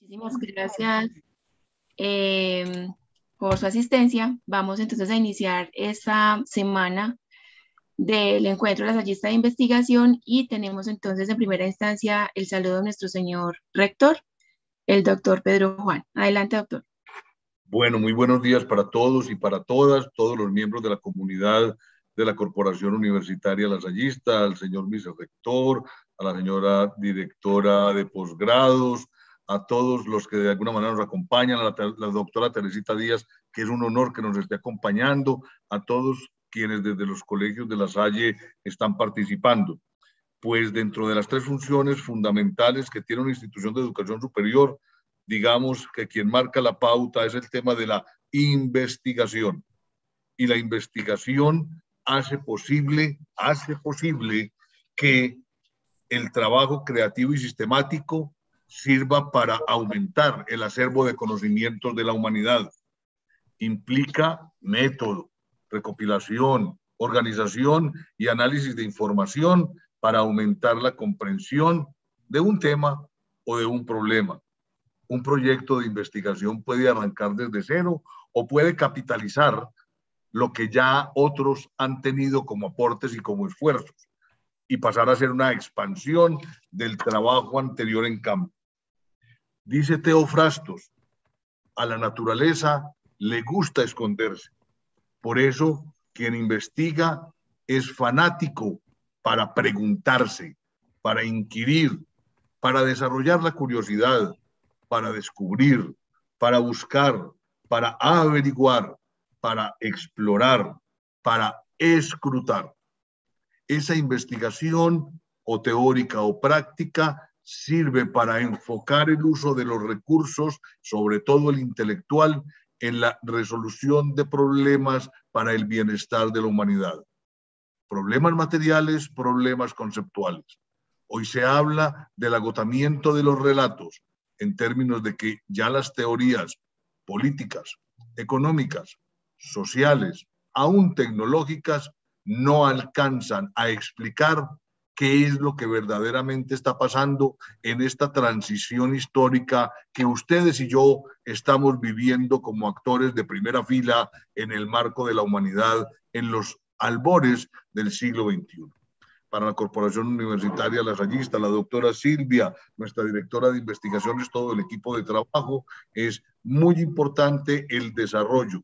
Muchísimas gracias em, por su asistencia. Vamos entonces a iniciar esta semana del encuentro de la Sallista de investigación y tenemos entonces en primera instancia el saludo de nuestro señor rector, el doctor Pedro Juan. Adelante, doctor. Bueno, muy buenos días para todos y para todas, todos los miembros de la comunidad de la Corporación Universitaria Lasallista, al señor rector, a la señora directora de posgrados, a todos los que de alguna manera nos acompañan, a la, doctora Teresita Díaz, que es un honor que nos esté acompañando, a todos quienes desde los colegios de la Salle están participando. Pues dentro de las tres funciones fundamentales que tiene una institución de educación superior, digamos que quien marca la pauta es el tema de la investigación. Y la investigación hace posible, hace posible que el trabajo creativo y sistemático sirva para aumentar el acervo de conocimientos de la humanidad. Implica método, recopilación, organización y análisis de información para aumentar la comprensión de un tema o de un problema. Un proyecto de investigación puede arrancar desde cero o puede capitalizar lo que ya otros han tenido como aportes y como esfuerzos y pasar a ser una expansión del trabajo anterior en campo. Dice Teofrastos, a la naturaleza le gusta esconderse. Por eso, quien investiga es fanático para preguntarse, para inquirir, para desarrollar la curiosidad, para descubrir, para buscar, para averiguar, para explorar, para escrutar. Esa investigación o teórica o práctica sirve para enfocar el uso de los recursos, sobre todo el intelectual, en la resolución de problemas para el bienestar de la humanidad. Problemas materiales, problemas conceptuales. Hoy se habla del agotamiento de los relatos en términos de que ya las teorías políticas, económicas, sociales, aún tecnológicas, no alcanzan a explicar qué es lo que verdaderamente está pasando en esta transición histórica que ustedes y yo estamos viviendo como actores de primera fila en el marco de la humanidad en los albores del siglo XXI para la Corporación Universitaria Lasallista, la doctora Silvia, nuestra directora de investigaciones, todo el equipo de trabajo, es muy importante el desarrollo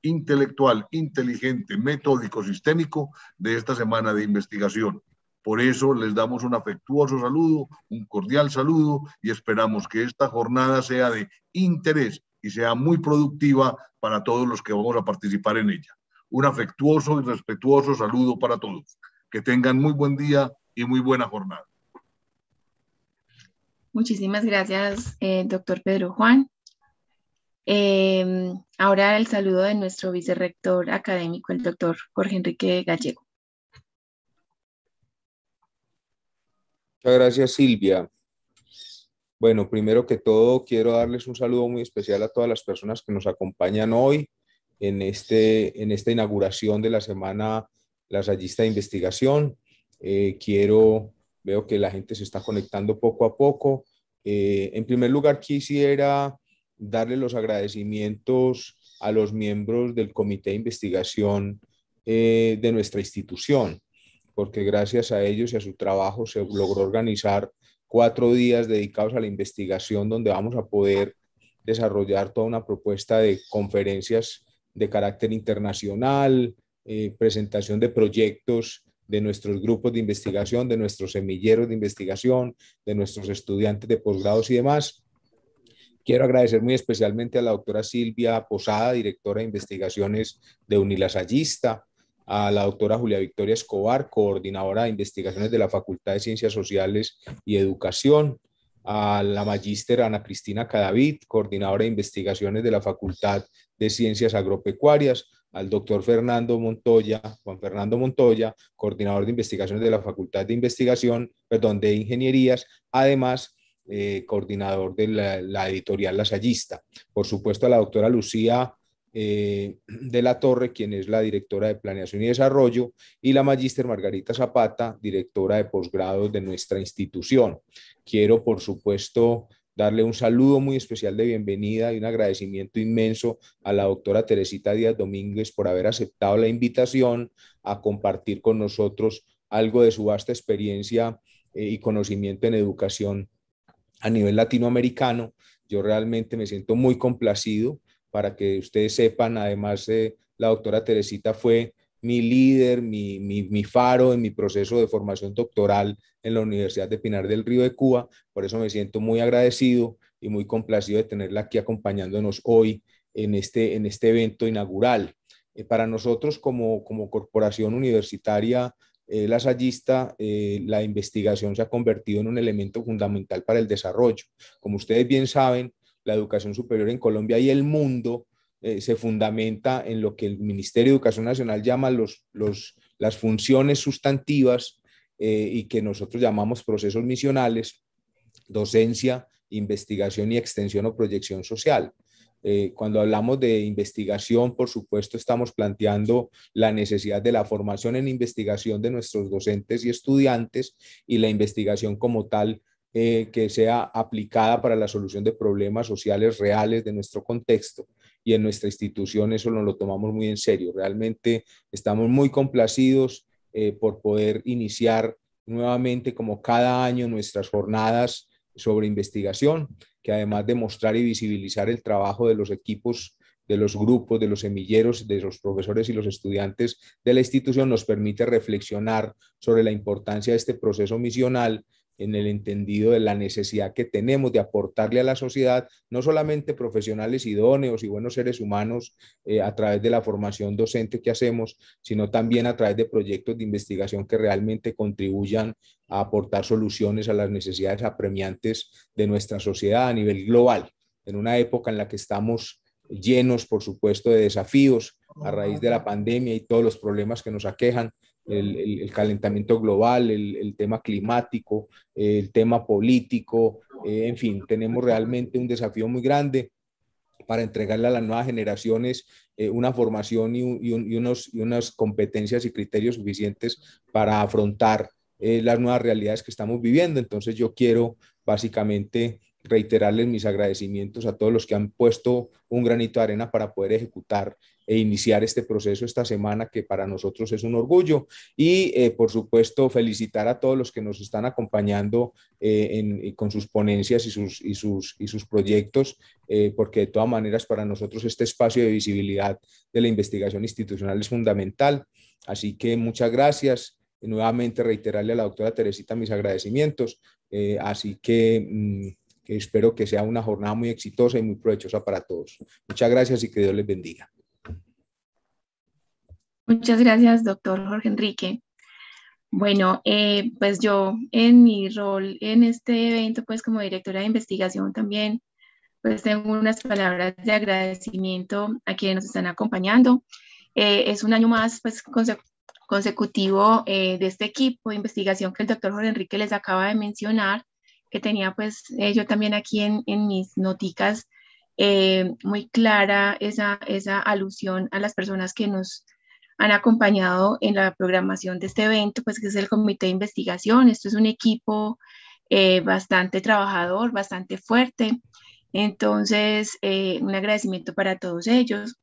intelectual, inteligente, metódico, sistémico de esta semana de investigación. Por eso les damos un afectuoso saludo, un cordial saludo y esperamos que esta jornada sea de interés y sea muy productiva para todos los que vamos a participar en ella. Un afectuoso y respetuoso saludo para todos. Que tengan muy buen día y muy buena jornada. Muchísimas gracias, eh, doctor Pedro Juan. Eh, ahora el saludo de nuestro vicerrector académico, el doctor Jorge Enrique Gallego. Muchas gracias, Silvia. Bueno, primero que todo, quiero darles un saludo muy especial a todas las personas que nos acompañan hoy en, este, en esta inauguración de la semana Lasallista de Investigación. Eh, quiero, veo que la gente se está conectando poco a poco. Eh, en primer lugar, quisiera darle los agradecimientos a los miembros del Comité de Investigación eh, de nuestra institución porque gracias a ellos y a su trabajo se logró organizar cuatro días dedicados a la investigación donde vamos a poder desarrollar toda una propuesta de conferencias de carácter internacional, eh, presentación de proyectos de nuestros grupos de investigación, de nuestros semilleros de investigación, de nuestros estudiantes de posgrados y demás. Quiero agradecer muy especialmente a la doctora Silvia Posada, directora de investigaciones de Unilasallista, a la doctora Julia Victoria Escobar, coordinadora de investigaciones de la Facultad de Ciencias Sociales y Educación, a la magíster Ana Cristina Cadavid, coordinadora de investigaciones de la Facultad de Ciencias Agropecuarias, al doctor Fernando Montoya, Juan Fernando Montoya, coordinador de investigaciones de la Facultad de Investigación, perdón, de Ingenierías, además eh, coordinador de la, la editorial Lasallista. Por supuesto, a la doctora Lucía eh, de la Torre, quien es la directora de Planeación y Desarrollo, y la magíster Margarita Zapata, directora de posgrados de nuestra institución. Quiero, por supuesto, darle un saludo muy especial de bienvenida y un agradecimiento inmenso a la doctora Teresita Díaz Domínguez por haber aceptado la invitación a compartir con nosotros algo de su vasta experiencia eh, y conocimiento en educación a nivel latinoamericano. Yo realmente me siento muy complacido para que ustedes sepan, además eh, la doctora Teresita fue mi líder, mi, faro en mi proceso de formación doctoral en la Universidad de Pinar del Río de Cuba. Por eso me siento muy agradecido y muy complacido de tenerla aquí acompañándonos hoy en este, en este evento inaugural. Eh, para nosotros como, corporación universitaria eh, lasallista, eh, la investigación se ha convertido en un elemento fundamental para el desarrollo. Como ustedes bien saben, la educación superior en Colombia y el mundo eh, se fundamenta en lo que el Ministerio de Educación Nacional llama las funciones sustantivas eh, y que nosotros llamamos procesos misionales, docencia, investigación y extensión o proyección social. Eh, cuando hablamos de investigación, por supuesto, estamos planteando la necesidad de la formación en investigación de nuestros docentes y estudiantes y la investigación como tal eh, que sea aplicada para la solución de problemas sociales reales de nuestro contexto. Y en nuestra institución eso lo tomamos muy en serio. Realmente estamos muy complacidos eh, por poder iniciar nuevamente como cada año nuestras jornadas sobre investigación, que además de mostrar y visibilizar el trabajo de los equipos de los grupos, de los semilleros, de los profesores y los estudiantes de la institución nos permite reflexionar sobre la importancia de este proceso misional en el entendido de la necesidad que tenemos de aportarle a la sociedad no solamente profesionales idóneos y buenos seres humanos eh, a través de la formación docente que hacemos, sino también a través de proyectos de investigación que realmente contribuyan a aportar soluciones a las necesidades apremiantes de nuestra sociedad a nivel global, en una época en la que estamos llenos, por supuesto, de desafíos a raíz de la pandemia y todos los problemas que nos aquejan, el, el, calentamiento global, el, el, tema climático, el tema político, eh, en fin, tenemos realmente un desafío muy grande para entregarle a las nuevas generaciones eh, una formación y, unos, y unas competencias y criterios suficientes para afrontar eh, las nuevas realidades que estamos viviendo. Entonces yo quiero básicamente reiterarles mis agradecimientos a todos los que han puesto un granito de arena para poder ejecutar e iniciar este proceso esta semana, que para nosotros es un orgullo. Y, eh, por supuesto, felicitar a todos los que nos están acompañando eh, con sus ponencias y sus, y sus, y sus proyectos, eh, porque de todas maneras para nosotros este espacio de visibilidad de la investigación institucional es fundamental. Así que muchas gracias. nuevamente reiterarle a la doctora Teresita mis agradecimientos. así que... Mm, que espero que sea una jornada muy exitosa y muy provechosa para todos. Muchas gracias y que Dios les bendiga. Muchas gracias, doctor Jorge Enrique. Bueno, eh, pues yo en mi rol en este evento, pues como directora de investigación también, pues tengo unas palabras de agradecimiento a quienes nos están acompañando. Eh, es un año más pues, consecutivo eh, de este equipo de investigación que el doctor Jorge Enrique les acaba de mencionar que tenía pues eh, yo también aquí en, en mis noticas eh, muy clara esa, esa alusión a las personas que nos han acompañado en la programación de este evento, pues que es el comité de investigación. Esto es un equipo eh, bastante trabajador, bastante fuerte. Entonces, un agradecimiento para todos ellos.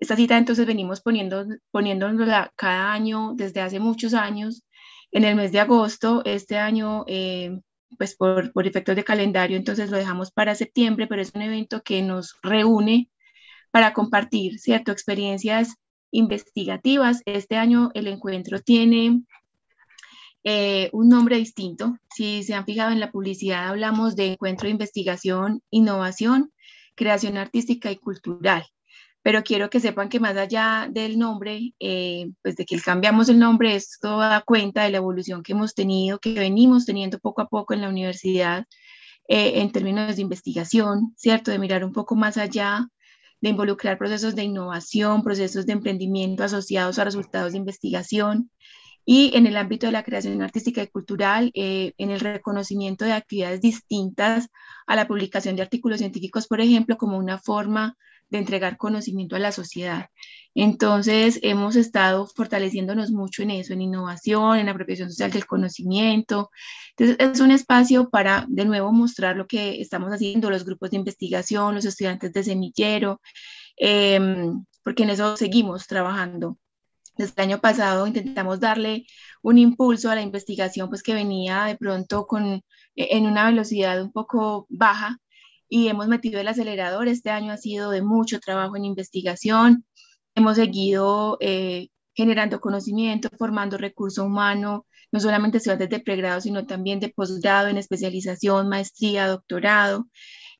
Esta cita entonces venimos poniendo, poniéndola cada año desde hace muchos años. En el mes de agosto, este año pues por, efectos de calendario, entonces lo dejamos para septiembre, pero es un evento que nos reúne para compartir, ¿cierto? Experiencias investigativas. Este año el encuentro tiene eh, un nombre distinto. Si se han fijado en la publicidad, hablamos de encuentro de investigación, innovación, creación artística y cultural pero quiero que sepan que más allá del nombre, eh, pues de que cambiamos el nombre, esto da cuenta de la evolución que hemos tenido, que venimos teniendo poco a poco en la universidad eh, en términos de investigación, ¿cierto? De mirar un poco más allá, de involucrar procesos de innovación, procesos de emprendimiento asociados a resultados de investigación. Y en el ámbito de la creación artística y cultural, eh, en el reconocimiento de actividades distintas a la publicación de artículos científicos, por ejemplo, como una forma de entregar conocimiento a la sociedad. Entonces, hemos estado fortaleciéndonos mucho en eso, en innovación, en apropiación social del conocimiento. Entonces, es un espacio para de nuevo mostrar lo que estamos haciendo, los grupos de investigación, los estudiantes de semillero, em, porque en eso seguimos trabajando. Desde el año pasado intentamos darle un impulso a la investigación, pues que venía de pronto con, e, en una velocidad un poco baja, y hemos metido el acelerador. Este año ha sido de mucho trabajo en investigación. Hemos seguido eh, generando conocimiento, formando recurso humano, no solamente estudiantes de pregrado, sino también de posgrado en especialización, maestría, doctorado.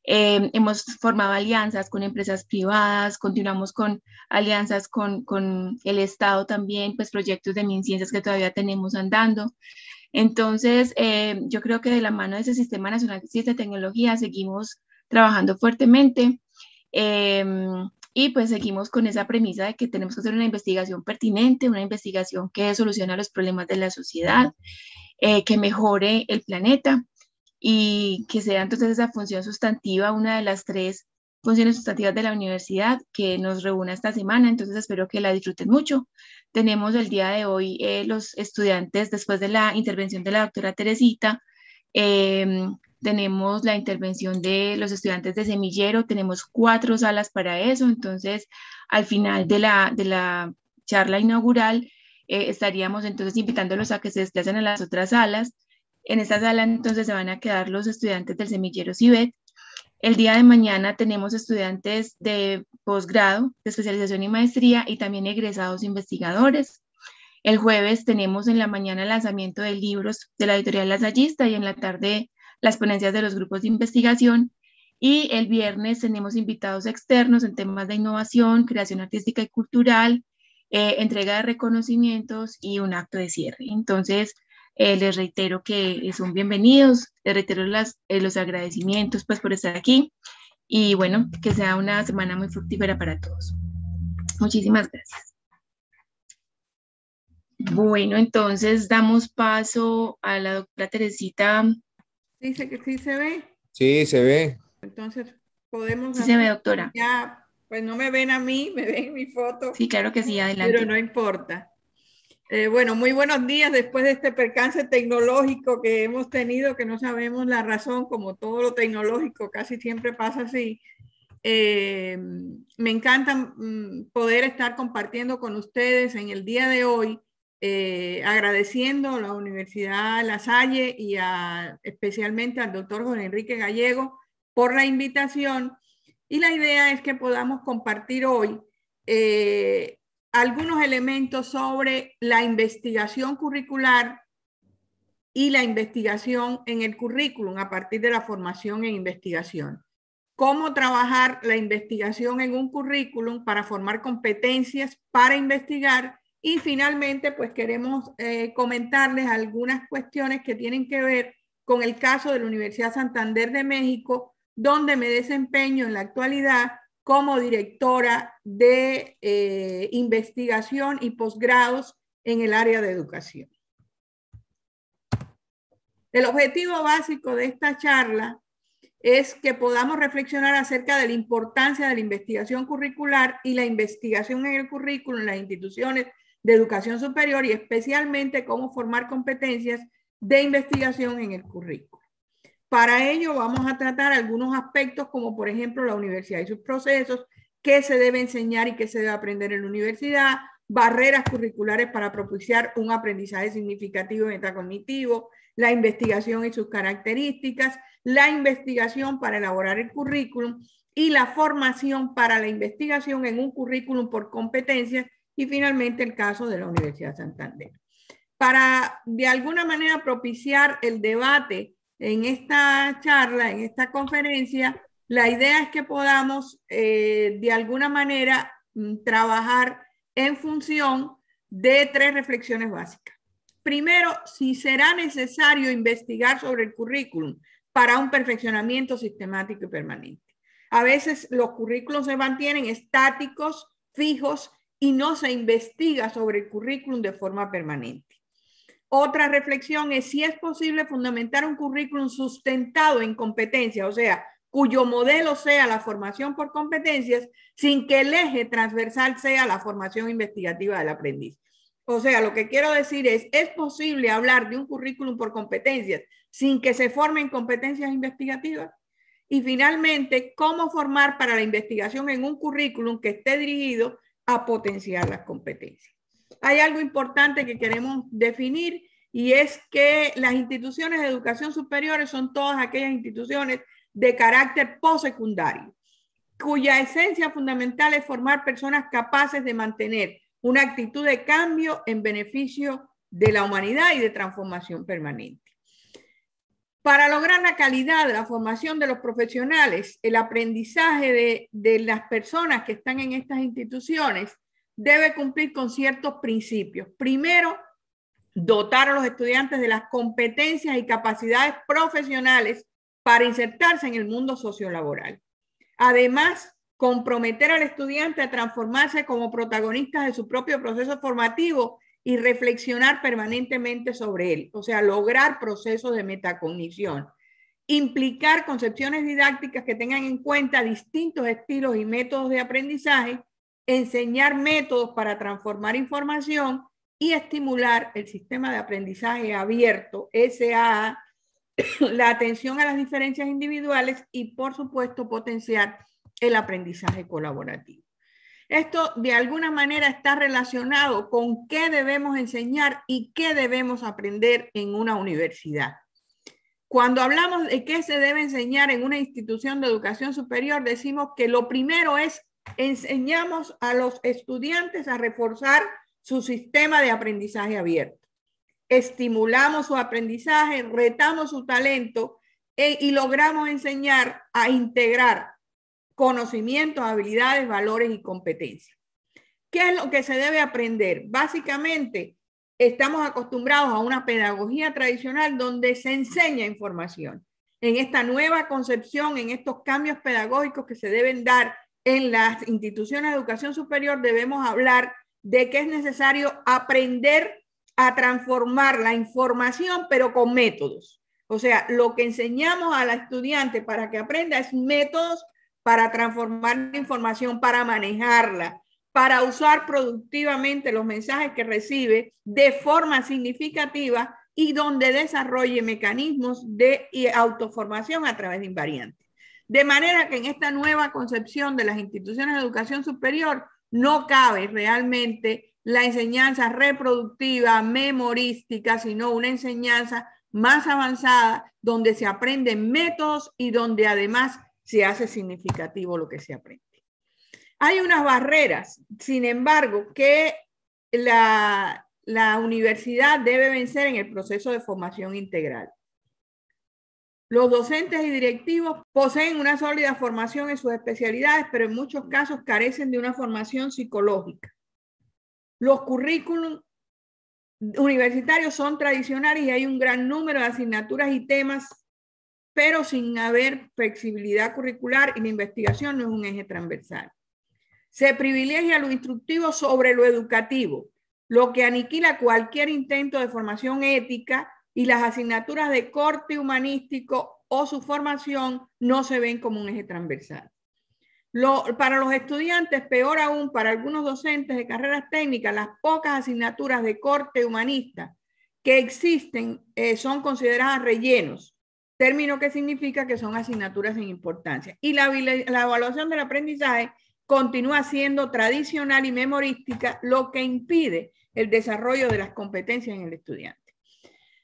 Eh, hemos formado alianzas con empresas privadas, continuamos con alianzas con, con el Estado también, pues proyectos de MinCiencias que todavía tenemos andando. Entonces, eh, yo creo que de la mano de ese Sistema Nacional de Ciencia y Tecnología seguimos trabajando fuertemente. Em, y pues seguimos con esa premisa de que tenemos que hacer una investigación pertinente, una investigación que solucione los problemas de la sociedad, eh, que mejore el planeta y que sea entonces esa función sustantiva una de las tres funciones sustantivas de la universidad que nos reúna esta semana, entonces espero que la disfruten mucho. Tenemos el día de hoy eh, los estudiantes, después de la intervención de la doctora Teresita, eh, tenemos la intervención de los estudiantes de semillero, tenemos cuatro salas para eso, entonces al final de la, de la charla inaugural eh, estaríamos entonces invitándolos a que se desplacen a las otras salas. En esta sala entonces se van a quedar los estudiantes del semillero CIBET. El día de mañana tenemos estudiantes de posgrado, de especialización y maestría y también egresados investigadores. El jueves tenemos en la mañana el lanzamiento de libros de la editorial Lasallista y en la tarde las ponencias de los grupos de investigación y el viernes tenemos invitados externos en temas de innovación, creación artística y cultural, eh, entrega de reconocimientos y un acto de cierre. Entonces, eh, les reitero que eh, son bienvenidos, les reitero las, los agradecimientos pues, por estar aquí y bueno, que sea una semana muy fructífera para todos. Muchísimas gracias. Bueno, entonces damos paso a la doctora Teresita Dice que sí se ve. Sí, se ve. Entonces, podemos... Sí se ve, doctora. Ya, pues no me ven a mí, me ven mi foto. Sí, claro que sí, adelante. Pero no importa. Eh, bueno, muy buenos días después de este percance tecnológico que hemos tenido, que no sabemos la razón, como todo lo tecnológico casi siempre pasa así. Eh, me encanta mm, poder estar compartiendo con ustedes en el día de hoy eh, agradeciendo a la Universidad La Salle y especialmente al doctor José Enrique Gallego por la invitación. Y la idea es que podamos compartir hoy eh, algunos elementos sobre la investigación curricular y la investigación en el currículum a partir de la formación en investigación. Cómo trabajar la investigación en un currículum para formar competencias para investigar y finalmente, pues queremos eh, comentarles algunas cuestiones que tienen que ver con el caso de la Universidad Santander de México, donde me desempeño en la actualidad como directora de eh, investigación y posgrados en el área de educación. El objetivo básico de esta charla es que podamos reflexionar acerca de la importancia de la investigación curricular y la investigación en el currículum en las instituciones de educación superior y especialmente cómo formar competencias de investigación en el currículo. Para ello vamos a tratar algunos aspectos como por ejemplo la universidad y sus procesos, qué se debe enseñar y qué se debe aprender en la universidad, barreras curriculares para propiciar un aprendizaje significativo y metacognitivo, la investigación y sus características, la investigación para elaborar el currículum y la formación para la investigación en un currículum por competencias y finalmente el caso de la Universidad de Santander. Para de alguna manera propiciar el debate en esta charla, en esta conferencia, la idea es que podamos eh, de alguna manera mm, trabajar en función de tres reflexiones básicas. Primero, si será necesario investigar sobre el currículum para un perfeccionamiento sistemático y permanente. A veces los currículums se mantienen estáticos, fijos, y no se investiga sobre el currículum de forma permanente. Otra reflexión es si es posible fundamentar un currículum sustentado en competencias, o sea, cuyo modelo sea la formación por competencias, sin que el eje transversal sea la formación investigativa del aprendiz. O sea, lo que quiero decir es, es posible hablar de un currículum por competencias sin que se formen competencias investigativas. Y finalmente, ¿cómo formar para la investigación en un currículum que esté dirigido a potenciar las competencias. Hay algo importante que queremos definir y es que las instituciones de educación superior son todas aquellas instituciones de carácter postsecundario, cuya esencia fundamental es formar personas capaces de mantener una actitud de cambio en beneficio de la humanidad y de transformación permanente. Para lograr la calidad de la formación de los profesionales, el aprendizaje de, las personas que están en estas instituciones debe cumplir con ciertos principios. Primero, dotar a los estudiantes de las competencias y capacidades profesionales para insertarse en el mundo sociolaboral. Además, comprometer al estudiante a transformarse como protagonista de su propio proceso formativo y reflexionar permanentemente sobre él, o sea, lograr procesos de metacognición, implicar concepciones didácticas que tengan en cuenta distintos estilos y métodos de aprendizaje, enseñar métodos para transformar información y estimular el sistema de aprendizaje abierto, SAA, la atención a las diferencias individuales y, por supuesto, potenciar el aprendizaje colaborativo. Esto de alguna manera está relacionado con qué debemos enseñar y qué debemos aprender en una universidad. Cuando hablamos de qué se debe enseñar en una institución de educación superior, decimos que lo primero es enseñamos a los estudiantes a reforzar su sistema de aprendizaje abierto. Estimulamos su aprendizaje, retamos su talento e, y logramos enseñar a integrar conocimientos, habilidades, valores y competencias. ¿Qué es lo que se debe aprender? Básicamente, estamos acostumbrados a una pedagogía tradicional donde se enseña información. En esta nueva concepción, en estos cambios pedagógicos que se deben dar en las instituciones de educación superior, debemos hablar de que es necesario aprender a transformar la información, pero con métodos. O sea, lo que enseñamos a la estudiante para que aprenda es métodos para transformar la información, para manejarla, para usar productivamente los mensajes que recibe de forma significativa y donde desarrolle mecanismos de autoformación a través de invariantes. De manera que en esta nueva concepción de las instituciones de educación superior no cabe realmente la enseñanza reproductiva, memorística, sino una enseñanza más avanzada donde se aprenden métodos y donde además se hace significativo lo que se aprende. Hay unas barreras, sin embargo, que la, universidad debe vencer en el proceso de formación integral. Los docentes y directivos poseen una sólida formación en sus especialidades, pero en muchos casos carecen de una formación psicológica. Los currículums universitarios son tradicionales y hay un gran número de asignaturas y temas pero sin haber flexibilidad curricular y la investigación no es un eje transversal. Se privilegia lo instructivo sobre lo educativo, lo que aniquila cualquier intento de formación ética y las asignaturas de corte humanístico o su formación no se ven como un eje transversal. para los estudiantes, peor aún, para algunos docentes de carreras técnicas, las pocas asignaturas de corte humanista que existen eh, son consideradas rellenos término que significa que son asignaturas en importancia. Y la, la evaluación del aprendizaje continúa siendo tradicional y memorística, lo que impide el desarrollo de las competencias en el estudiante.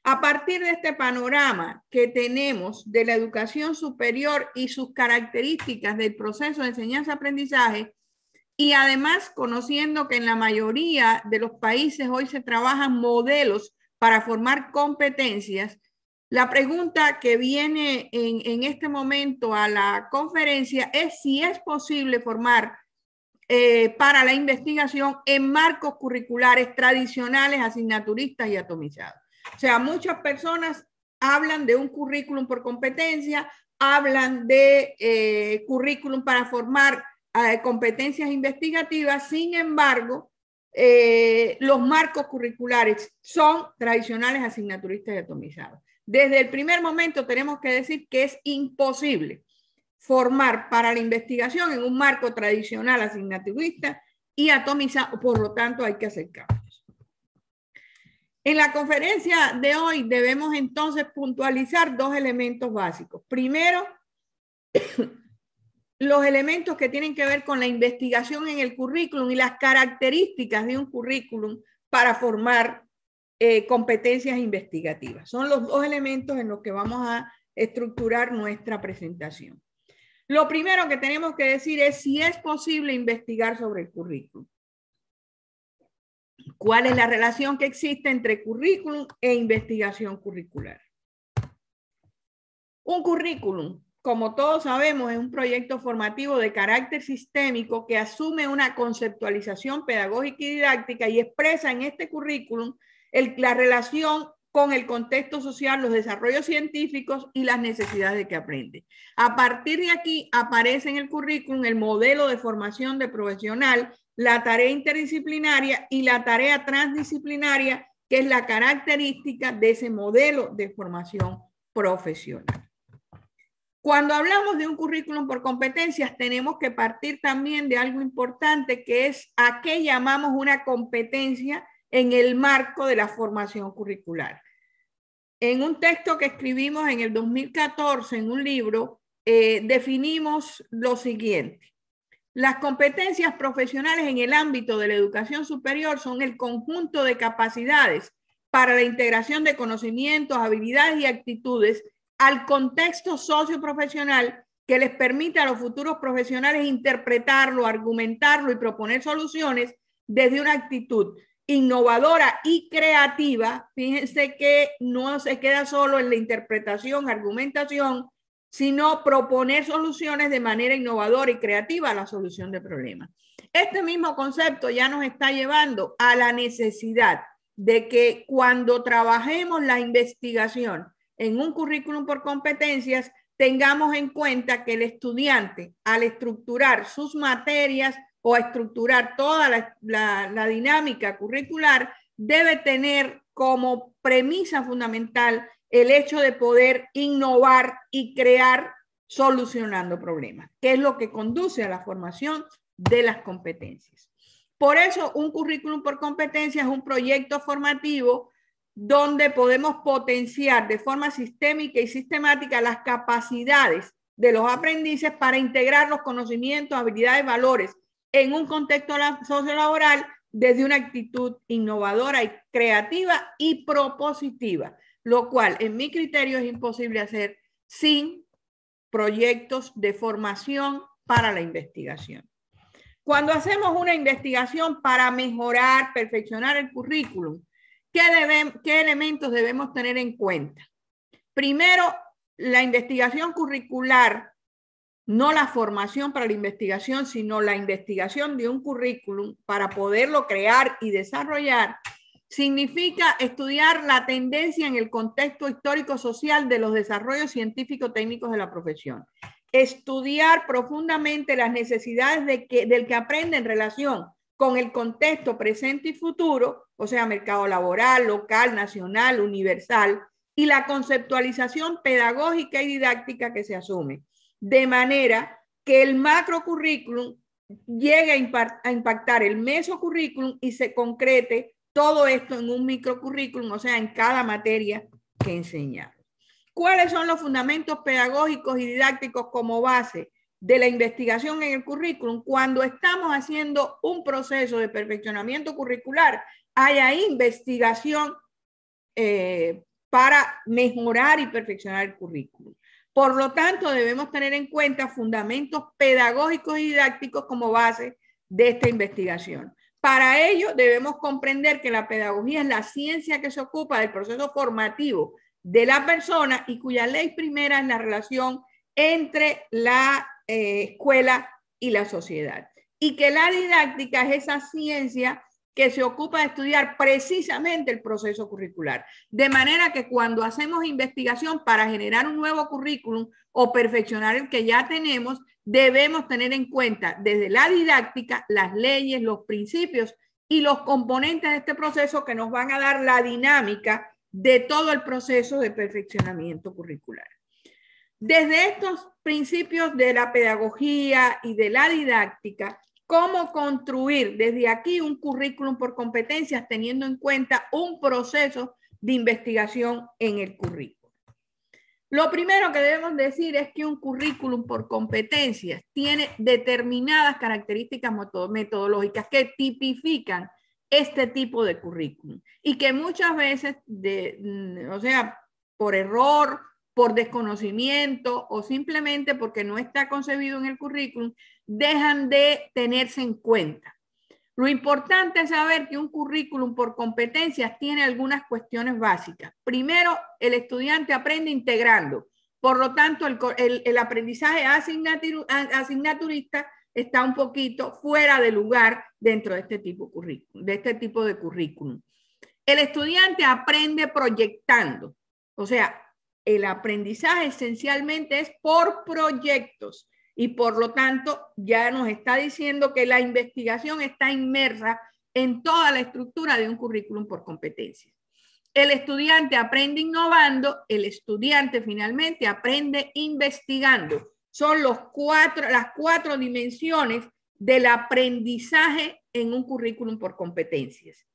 A partir de este panorama que tenemos de la educación superior y sus características del proceso de enseñanza-aprendizaje, y además conociendo que en la mayoría de los países hoy se trabajan modelos para formar competencias, la pregunta que viene en, este momento a la conferencia es si es posible formar eh, para la investigación en marcos curriculares tradicionales, asignaturistas y atomizados. O sea, muchas personas hablan de un currículum por competencia, hablan de eh, currículum para formar eh, competencias investigativas, sin embargo, los marcos curriculares son tradicionales, asignaturistas y atomizados. Desde el primer momento tenemos que decir que es imposible formar para la investigación en un marco tradicional asignativista y atomizado, por lo tanto hay que hacer cambios. En la conferencia de hoy debemos entonces puntualizar dos elementos básicos. Primero, los elementos que tienen que ver con la investigación en el currículum y las características de un currículum para formar eh, competencias investigativas. Son los dos elementos en los que vamos a estructurar nuestra presentación. Lo primero que tenemos que decir es si es posible investigar sobre el currículum. ¿Cuál es la relación que existe entre currículum e investigación curricular? Un currículum, como todos sabemos, es un proyecto formativo de carácter sistémico que asume una conceptualización pedagógica y didáctica y expresa en este currículum la relación con el contexto social, los desarrollos científicos y las necesidades de que aprende. A partir de aquí aparece en el currículum el modelo de formación de profesional, la tarea interdisciplinaria y la tarea transdisciplinaria, que es la característica de ese modelo de formación profesional. Cuando hablamos de un currículum por competencias, tenemos que partir también de algo importante, que es a qué llamamos una competencia en el marco de la formación curricular. En un texto que escribimos en el 2014, en un libro, eh, definimos lo siguiente. Las competencias profesionales en el ámbito de la educación superior son el conjunto de capacidades para la integración de conocimientos, habilidades y actitudes al contexto socio-profesional que les permite a los futuros profesionales interpretarlo, argumentarlo y proponer soluciones desde una actitud innovadora y creativa, fíjense que no se queda solo en la interpretación, argumentación, sino proponer soluciones de manera innovadora y creativa a la solución de problemas. Este mismo concepto ya nos está llevando a la necesidad de que cuando trabajemos la investigación en un currículum por competencias, tengamos en cuenta que el estudiante, al estructurar sus materias, o estructurar toda la, dinámica curricular, debe tener como premisa fundamental el hecho de poder innovar y crear solucionando problemas, que es lo que conduce a la formación de las competencias. Por eso, un currículum por competencias es un proyecto formativo donde podemos potenciar de forma sistémica y sistemática las capacidades de los aprendices para integrar los conocimientos, habilidades, valores en un contexto sociolaboral desde una actitud innovadora y creativa y propositiva, lo cual en mi criterio es imposible hacer sin proyectos de formación para la investigación. Cuando hacemos una investigación para mejorar, perfeccionar el currículum, ¿qué, ¿qué, elementos debemos tener en cuenta? Primero, la investigación curricular no la formación para la investigación, sino la investigación de un currículum para poderlo crear y desarrollar, significa estudiar la tendencia en el contexto histórico-social de los desarrollos científicos técnicos de la profesión. Estudiar profundamente las necesidades del que aprende en relación con el contexto presente y futuro, o sea, mercado laboral, local, nacional, universal, y la conceptualización pedagógica y didáctica que se asume de manera que el macro currículum llegue a impactar el mesocurrículum y se concrete todo esto en un microcurrículum, o sea, en cada materia que enseñamos. ¿Cuáles son los fundamentos pedagógicos y didácticos como base de la investigación en el currículum? Cuando estamos haciendo un proceso de perfeccionamiento curricular, haya investigación eh, para mejorar y perfeccionar el currículum. Por lo tanto, debemos tener en cuenta fundamentos pedagógicos y didácticos como base de esta investigación. Para ello, debemos comprender que la pedagogía es la ciencia que se ocupa del proceso formativo de la persona y cuya ley primera es la relación entre la eh, escuela y la sociedad. Y que la didáctica es esa ciencia que se ocupa de estudiar precisamente el proceso curricular. De manera que cuando hacemos investigación para generar un nuevo currículum o perfeccionar el que ya tenemos, debemos tener en cuenta desde la didáctica las leyes, los principios y los componentes de este proceso que nos van a dar la dinámica de todo el proceso de perfeccionamiento curricular. Desde estos principios de la pedagogía y de la didáctica, cómo construir desde aquí un currículum por competencias teniendo en cuenta un proceso de investigación en el currículum. Lo primero que debemos decir es que un currículum por competencias tiene determinadas características metodológicas que tipifican este tipo de currículum y que muchas veces, mm, o sea, por error por desconocimiento o simplemente porque no está concebido en el currículum, dejan de tenerse en cuenta. Lo importante es saber que un currículum por competencias tiene algunas cuestiones básicas. Primero, el estudiante aprende integrando. Por lo tanto, el, aprendizaje asignaturista está un poquito fuera de lugar dentro de este tipo, de, este tipo de currículum. El estudiante aprende proyectando. O sea, el aprendizaje esencialmente es por proyectos y por lo tanto ya nos está diciendo que la investigación está inmersa en toda la estructura de un currículum por competencias. El estudiante aprende innovando, el estudiante finalmente aprende investigando. Son los cuatro, las cuatro dimensiones del aprendizaje en un currículum por competencias.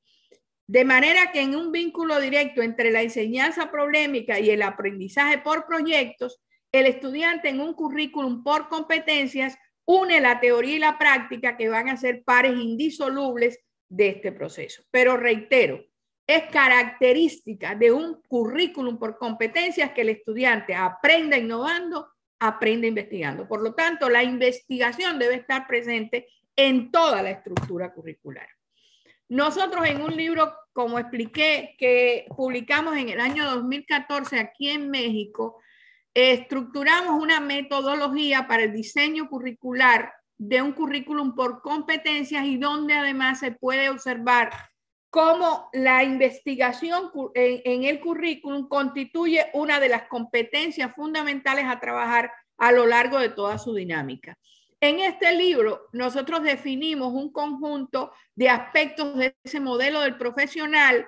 De manera que en un vínculo directo entre la enseñanza problemática y el aprendizaje por proyectos, el estudiante en un currículum por competencias une la teoría y la práctica que van a ser pares indisolubles de este proceso. Pero reitero, es característica de un currículum por competencias que el estudiante aprenda innovando, aprenda investigando. Por lo tanto, la investigación debe estar presente en toda la estructura curricular. Nosotros en un libro, como expliqué, que publicamos en el año 2014 aquí en México, estructuramos una metodología para el diseño curricular de un currículum por competencias y donde además se puede observar cómo la investigación en, el currículum constituye una de las competencias fundamentales a trabajar a lo largo de toda su dinámica en este libro nosotros definimos un conjunto de aspectos de ese modelo del profesional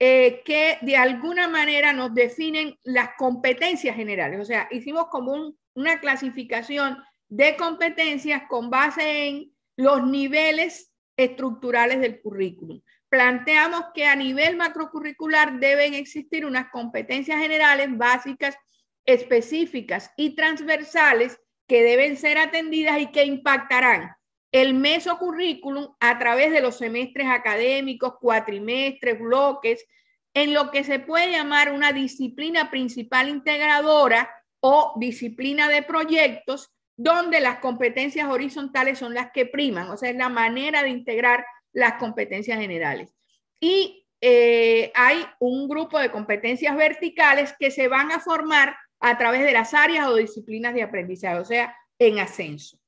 eh, que de alguna manera nos definen las competencias generales. O sea, hicimos como una clasificación de competencias con base en los niveles estructurales del currículum. Planteamos que a nivel macrocurricular deben existir unas competencias generales básicas, específicas y transversales que deben ser atendidas y que impactarán el mesocurrículum a través de los semestres académicos, cuatrimestres, bloques, en lo que se puede llamar una disciplina principal integradora o disciplina de proyectos, donde las competencias horizontales son las que priman, o sea, es la manera de integrar las competencias generales. Y eh, hay un grupo de competencias verticales que se van a formar a través de las áreas o disciplinas de aprendizaje, o sea, en ascenso.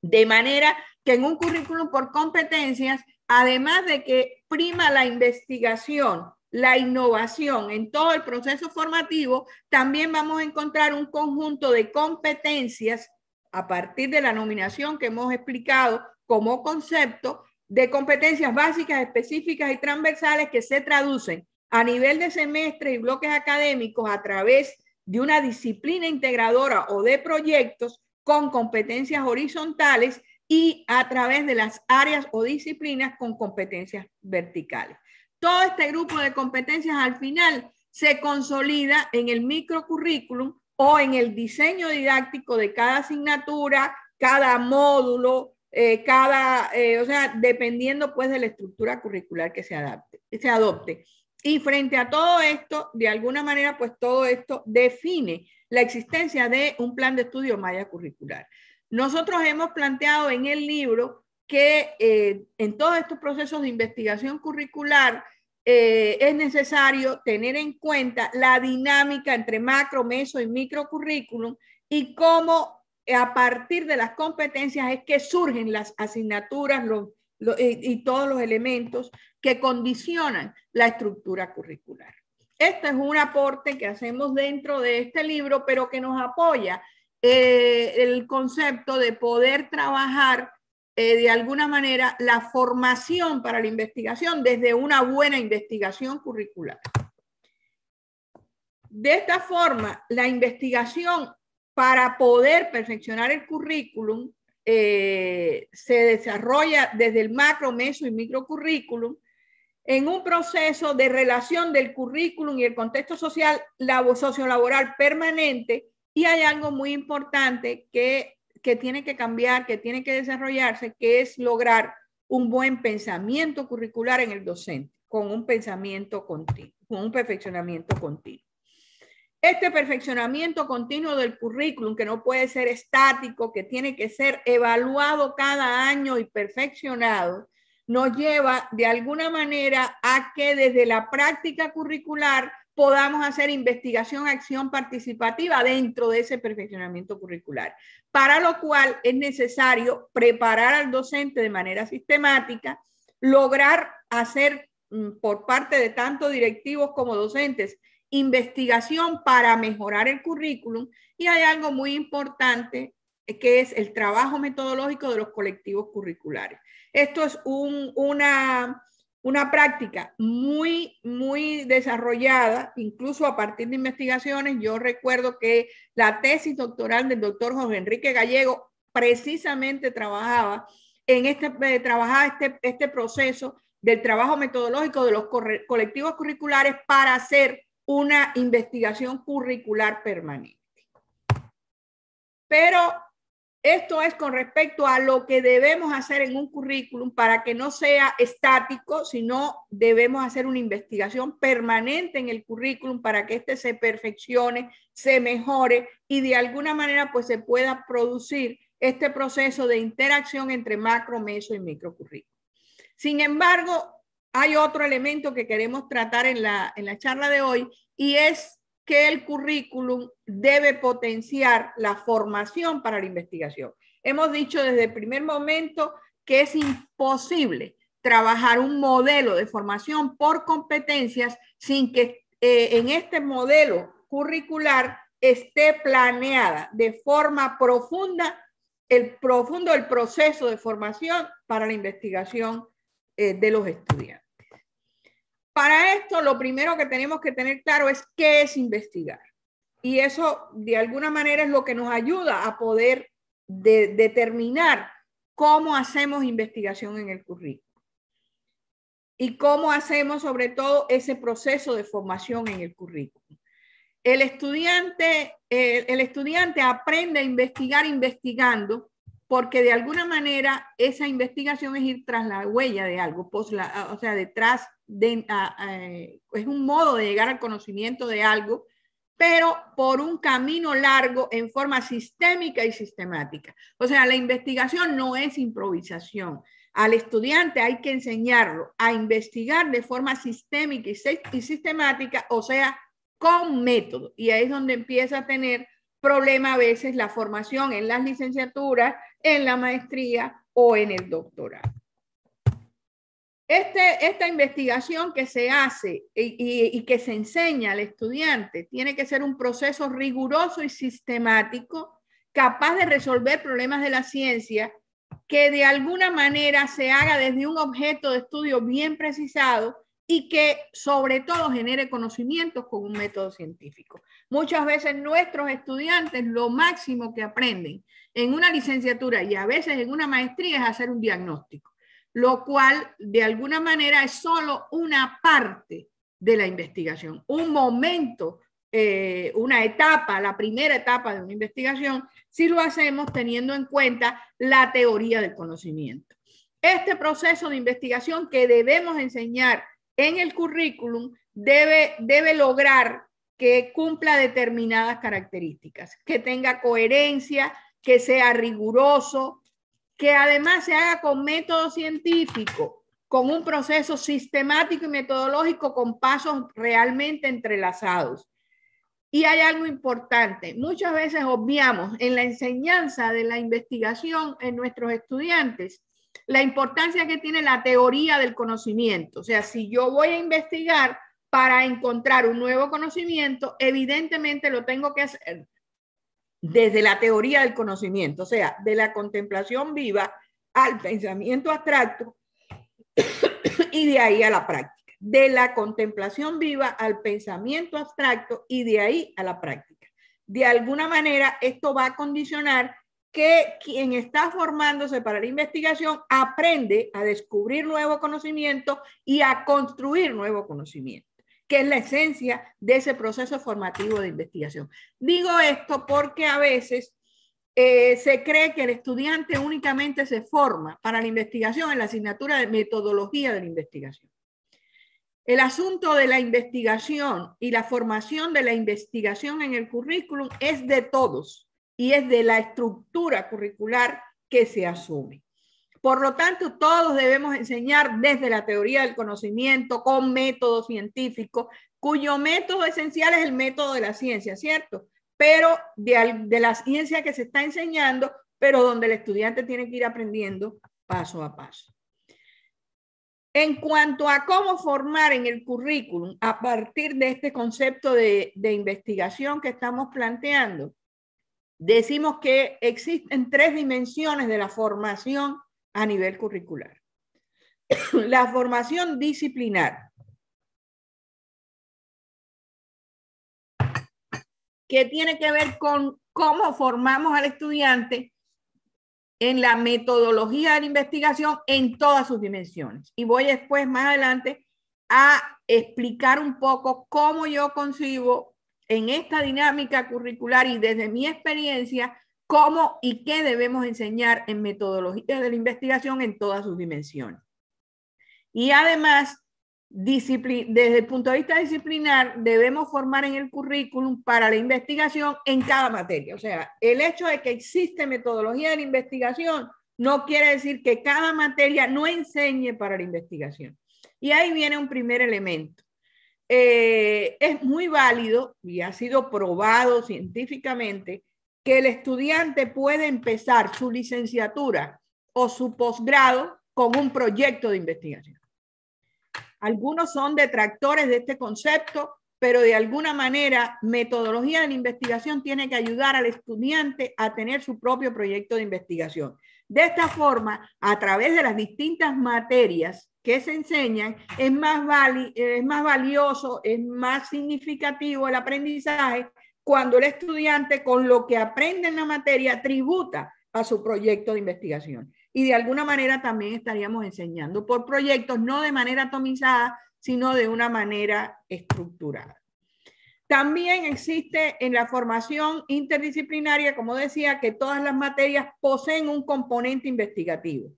De manera que en un currículum por competencias, además de que prima la investigación, la innovación en todo el proceso formativo, también vamos a encontrar un conjunto de competencias a partir de la nominación que hemos explicado como concepto de competencias básicas, específicas y transversales que se traducen a nivel de semestres y bloques académicos a través de una disciplina integradora o de proyectos con competencias horizontales y a través de las áreas o disciplinas con competencias verticales. Todo este grupo de competencias al final se consolida en el microcurrículum o en el diseño didáctico de cada asignatura, cada módulo, eh, cada, eh, o sea, dependiendo pues de la estructura curricular que se, se adopte. Y frente a todo esto, de alguna manera, pues todo esto define la existencia de un plan de estudio maya curricular. Nosotros hemos planteado en el libro que eh, en todos estos procesos de investigación curricular eh, es necesario tener en cuenta la dinámica entre macro, meso y micro currículum y cómo eh, a partir de las competencias es que surgen las asignaturas y todos los elementos que condicionan la estructura curricular. Este es un aporte que hacemos dentro de este libro, pero que nos apoya eh, el concepto de poder trabajar eh, de alguna manera la formación para la investigación desde una buena investigación curricular. De esta forma, la investigación para poder perfeccionar el currículum eh, se desarrolla desde el macro, meso y microcurrículum en un proceso de relación del currículum y el contexto social voz sociolaboral permanente y hay algo muy importante que, que tiene que cambiar, que tiene que desarrollarse, que es lograr un buen pensamiento curricular en el docente, con un pensamiento continuo, con un perfeccionamiento continuo. Este perfeccionamiento continuo del currículum, que no puede ser estático, que tiene que ser evaluado cada año y perfeccionado, nos lleva de alguna manera a que desde la práctica curricular podamos hacer investigación, acción participativa dentro de ese perfeccionamiento curricular, para lo cual es necesario preparar al docente de manera sistemática, lograr hacer mm, por parte de tanto directivos como docentes investigación para mejorar el currículum y hay algo muy importante eh, que es el trabajo metodológico de los colectivos curriculares. Esto es una, una práctica muy, muy desarrollada, incluso a partir de investigaciones. Yo recuerdo que la tesis doctoral del doctor José Enrique Gallego precisamente trabajaba en este, eh, trabajaba este, este proceso del trabajo metodológico de los colectivos curriculares para hacer una investigación curricular permanente. Pero esto es con respecto a lo que debemos hacer en un currículum para que no sea estático, sino debemos hacer una investigación permanente en el currículum para que éste se perfeccione, se mejore y de alguna manera pues se pueda producir este proceso de interacción entre macro, meso y microcurrículum. Sin embargo, hay otro elemento que queremos tratar en la, en la charla de hoy y es que el currículum debe potenciar la formación para la investigación. Hemos dicho desde el primer momento que es imposible trabajar un modelo de formación por competencias sin que eh, en este modelo curricular esté planeada de forma profunda el profundo proceso de formación para la investigación eh, de los estudiantes. Para esto, lo primero que tenemos que tener claro es qué es investigar. Y eso, de alguna manera, es lo que nos ayuda a poder determinar cómo hacemos investigación en el currículo y cómo hacemos sobre todo ese proceso de formación en el currículum. El estudiante, el, estudiante aprende a investigar investigando porque de alguna manera esa investigación es ir tras la huella de algo, o sea, detrás es un modo de llegar al conocimiento de algo, pero por un camino largo en forma sistémica y sistemática. O sea, la investigación no es improvisación. Al estudiante hay que enseñarlo a investigar de forma sistémica y sistemática, o sea, con método. Y ahí es donde empieza a tener problema a veces la formación en las licenciaturas, en la maestría o en el doctorado. Este, esta investigación que se hace y, que se enseña al estudiante tiene que ser un proceso riguroso y sistemático, capaz de resolver problemas de la ciencia, que de alguna manera se haga desde un objeto de estudio bien precisado y que sobre todo genere conocimientos con un método científico. Muchas veces nuestros estudiantes lo máximo que aprenden en una licenciatura y a veces en una maestría es hacer un diagnóstico lo cual de alguna manera es solo una parte de la investigación, un momento, eh, una etapa, la primera etapa de una investigación, si lo hacemos teniendo en cuenta la teoría del conocimiento. Este proceso de investigación que debemos enseñar en el currículum debe lograr que cumpla determinadas características, que tenga coherencia, que sea riguroso, que además se haga con método científico, con un proceso sistemático y metodológico, con pasos realmente entrelazados. Y hay algo importante, muchas veces obviamos en la enseñanza de la investigación en nuestros estudiantes la importancia que tiene la teoría del conocimiento. O sea, si yo voy a investigar para encontrar un nuevo conocimiento, evidentemente lo tengo que hacer desde la teoría del conocimiento, o sea, de la contemplación viva al pensamiento abstracto y de ahí a la práctica. De la contemplación viva al pensamiento abstracto y de ahí a la práctica. De alguna manera, esto va a condicionar que quien está formándose para la investigación aprende a descubrir nuevo conocimiento y a construir nuevo conocimiento que es la esencia de ese proceso formativo de investigación. Digo esto porque a veces eh, se cree que el estudiante únicamente se forma para la investigación en la asignatura de metodología de la investigación. El asunto de la investigación y la formación de la investigación en el currículum es de todos y es de la estructura curricular que se asume. Por lo tanto, todos debemos enseñar desde la teoría del conocimiento con método científico, cuyo método esencial es el método de la ciencia, ¿cierto? Pero de, la ciencia que se está enseñando, pero donde el estudiante tiene que ir aprendiendo paso a paso. En cuanto a cómo formar en el currículum a partir de este concepto de, de, investigación que estamos planteando, decimos que existen tres dimensiones de la formación a nivel curricular. La formación disciplinar. que tiene que ver con cómo formamos al estudiante en la metodología de la investigación en todas sus dimensiones. Y voy después, más adelante, a explicar un poco cómo yo concibo en esta dinámica curricular y desde mi experiencia cómo y qué debemos enseñar en metodología de la investigación en todas sus dimensiones. Y además, desde el punto de vista disciplinar, debemos formar en el currículum para la investigación en cada materia. O sea, el hecho de que existe metodología de la investigación no quiere decir que cada materia no enseñe para la investigación. Y ahí viene un primer elemento. Eh, es muy válido y ha sido probado científicamente que el estudiante puede empezar su licenciatura o su posgrado con un proyecto de investigación. Algunos son detractores de este concepto, pero de alguna manera metodología de la investigación tiene que ayudar al estudiante a tener su propio proyecto de investigación. De esta forma, a través de las distintas materias que se enseñan, es más, es más valioso, es más significativo el aprendizaje cuando el estudiante con lo que aprende en la materia tributa a su proyecto de investigación. Y de alguna manera también estaríamos enseñando por proyectos, no de manera atomizada, sino de una manera estructurada. También existe en la formación interdisciplinaria, como decía, que todas las materias poseen un componente investigativo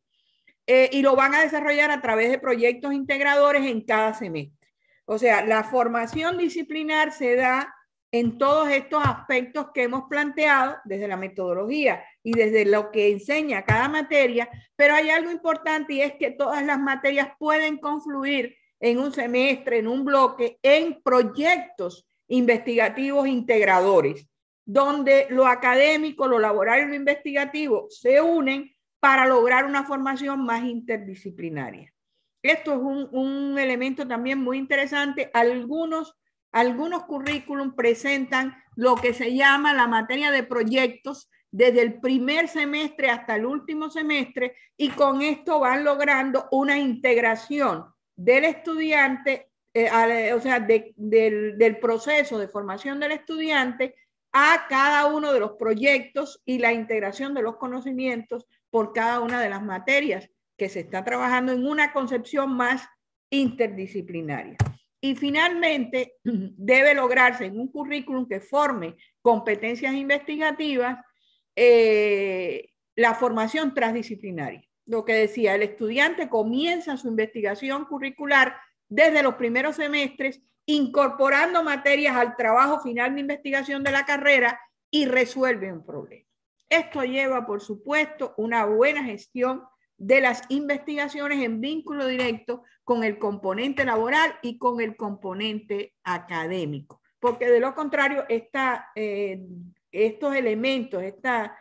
eh, y lo van a desarrollar a través de proyectos integradores en cada semestre. O sea, la formación disciplinar se da en todos estos aspectos que hemos planteado desde la metodología y desde lo que enseña cada materia, pero hay algo importante y es que todas las materias pueden confluir en un semestre, en un bloque, en proyectos investigativos integradores, donde lo académico, lo laboral y lo investigativo se unen para lograr una formación más interdisciplinaria. Esto es un, elemento también muy interesante. Algunos algunos currículum presentan lo que se llama la materia de proyectos desde el primer semestre hasta el último semestre y con esto van logrando una integración del estudiante, eh, o sea, del, del proceso de formación del estudiante a cada uno de los proyectos y la integración de los conocimientos por cada una de las materias que se está trabajando en una concepción más interdisciplinaria. Y finalmente, debe lograrse en un currículum que forme competencias investigativas eh, la formación transdisciplinaria. Lo que decía, el estudiante comienza su investigación curricular desde los primeros semestres, incorporando materias al trabajo final de investigación de la carrera y resuelve un problema. Esto lleva, por supuesto, una buena gestión de las investigaciones en vínculo directo con el componente laboral y con el componente académico. Porque de lo contrario, esta, eh, estos elementos, esta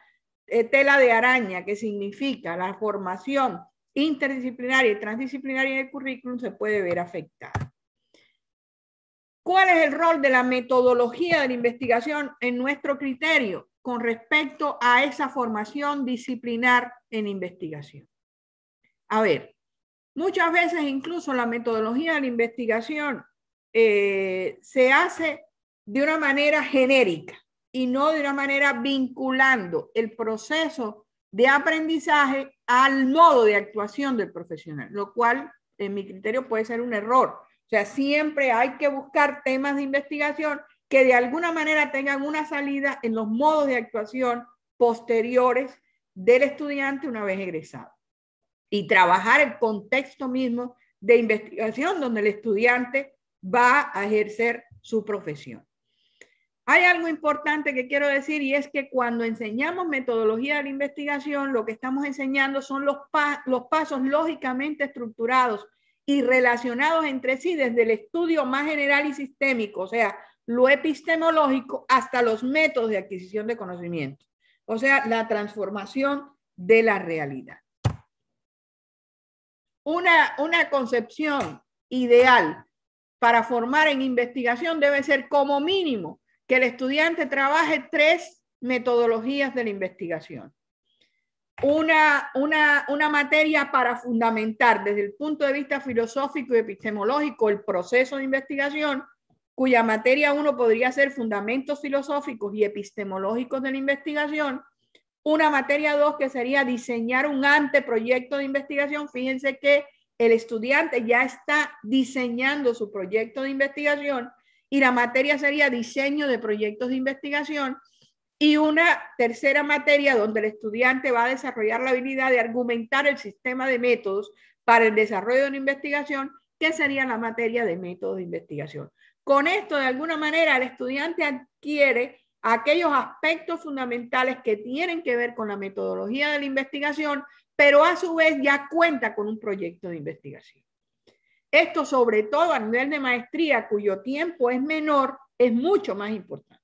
eh, tela de araña que significa la formación interdisciplinaria y transdisciplinaria el currículum se puede ver afectada. ¿Cuál es el rol de la metodología de la investigación en nuestro criterio con respecto a esa formación disciplinar en investigación? A ver, muchas veces incluso la metodología de la investigación eh, se hace de una manera genérica y no de una manera vinculando el proceso de aprendizaje al modo de actuación del profesional, lo cual en mi criterio puede ser un error. O sea, siempre hay que buscar temas de investigación que de alguna manera tengan una salida en los modos de actuación posteriores del estudiante una vez egresado y trabajar el contexto mismo de investigación donde el estudiante va a ejercer su profesión. Hay algo importante que quiero decir y es que cuando enseñamos metodología de la investigación, lo que estamos enseñando son los, los pasos lógicamente estructurados y relacionados entre sí desde el estudio más general y sistémico, o sea, lo epistemológico hasta los métodos de adquisición de conocimiento, o sea, la transformación de la realidad una, concepción ideal para formar en investigación debe ser como mínimo que el estudiante trabaje tres metodologías de la investigación. una, materia para fundamentar desde el punto de vista filosófico y epistemológico el proceso de investigación, cuya materia uno podría ser fundamentos filosóficos y epistemológicos de la investigación, una materia 2 que sería diseñar un anteproyecto de investigación. Fíjense que el estudiante ya está diseñando su proyecto de investigación y la materia sería diseño de proyectos de investigación. Y una tercera materia donde el estudiante va a desarrollar la habilidad de argumentar el sistema de métodos para el desarrollo de una investigación, que sería la materia de métodos de investigación. Con esto, de alguna manera, el estudiante adquiere aquellos aspectos fundamentales que tienen que ver con la metodología de la investigación, pero a su vez ya cuenta con un proyecto de investigación. Esto sobre todo a nivel de maestría, cuyo tiempo es menor, es mucho más importante.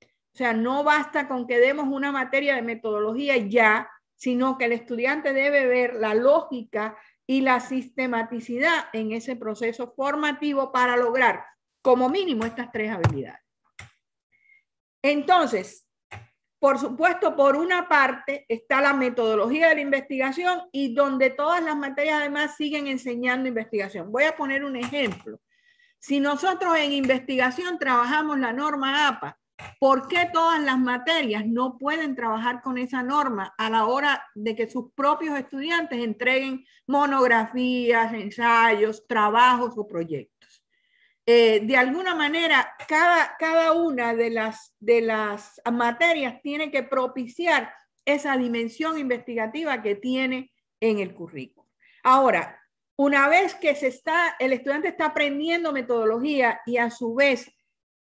O sea, no basta con que demos una materia de metodología ya, sino que el estudiante debe ver la lógica y la sistematicidad en ese proceso formativo para lograr como mínimo estas tres habilidades. Entonces, por supuesto, por una parte está la metodología de la investigación y donde todas las materias además siguen enseñando investigación. Voy a poner un ejemplo. Si nosotros en investigación trabajamos la norma APA, ¿por qué todas las materias no pueden trabajar con esa norma a la hora de que sus propios estudiantes entreguen monografías, ensayos, trabajos o proyectos? Eh, de alguna manera, cada, una de las, de las materias tiene que propiciar esa dimensión investigativa que tiene en el currículo. Ahora, una vez que se está, el estudiante está aprendiendo metodología y a su vez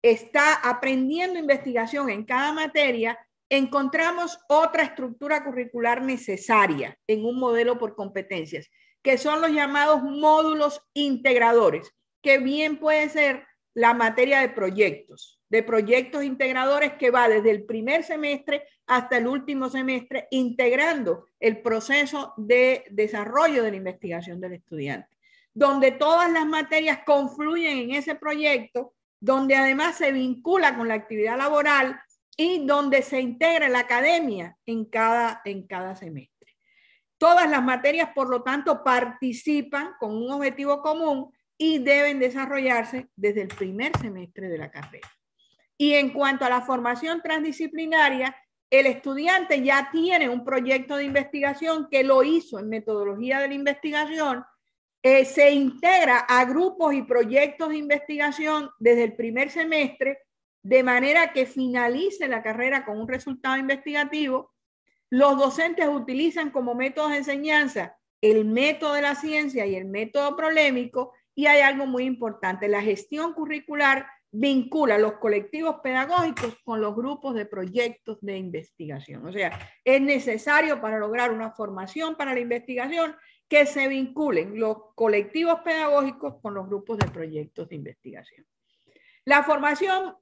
está aprendiendo investigación en cada materia, encontramos otra estructura curricular necesaria en un modelo por competencias, que son los llamados módulos integradores que bien puede ser la materia de proyectos, de proyectos integradores que va desde el primer semestre hasta el último semestre, integrando el proceso de desarrollo de la investigación del estudiante, donde todas las materias confluyen en ese proyecto, donde además se vincula con la actividad laboral y donde se integra la academia en cada, en cada semestre. Todas las materias, por lo tanto, participan con un objetivo común y deben desarrollarse desde el primer semestre de la carrera. Y en cuanto a la formación transdisciplinaria, el estudiante ya tiene un proyecto de investigación que lo hizo en metodología de la investigación, eh, se integra a grupos y proyectos de investigación desde el primer semestre, de manera que finalice la carrera con un resultado investigativo. Los docentes utilizan como métodos de enseñanza el método de la ciencia y el método problemático y hay algo muy importante, la gestión curricular vincula los colectivos pedagógicos con los grupos de proyectos de investigación. O sea, es necesario para lograr una formación para la investigación que se vinculen los colectivos pedagógicos con los grupos de proyectos de investigación. La formación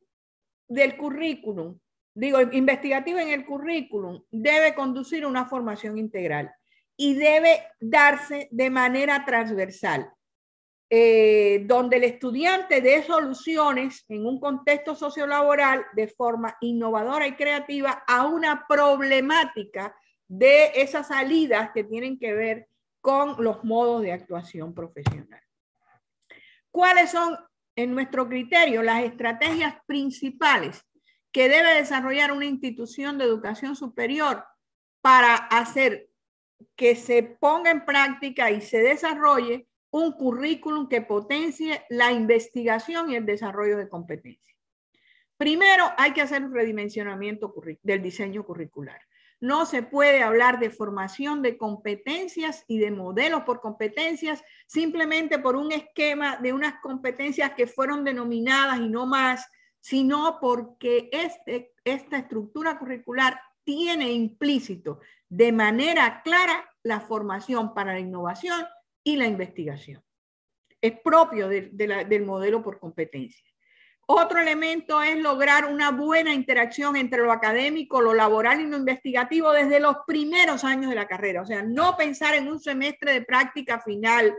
del currículum, digo, investigativa en el currículum, debe conducir a una formación integral y debe darse de manera transversal eh, donde el estudiante dé soluciones en un contexto sociolaboral de forma innovadora y creativa a una problemática de esas salidas que tienen que ver con los modos de actuación profesional. ¿Cuáles son, en nuestro criterio, las estrategias principales que debe desarrollar una institución de educación superior para hacer que se ponga en práctica y se desarrolle un currículum que potencie la investigación y el desarrollo de competencias. Primero, hay que hacer un redimensionamiento del diseño curricular. No se puede hablar de formación de competencias y de modelos por competencias simplemente por un esquema de unas competencias que fueron denominadas y no más, sino porque este, esta estructura curricular tiene implícito de manera clara la formación para la innovación y la investigación. Es propio del modelo por competencia. Otro elemento es lograr una buena interacción entre lo académico, lo laboral y lo investigativo desde los primeros años de la carrera. O sea, no pensar en un semestre de práctica final,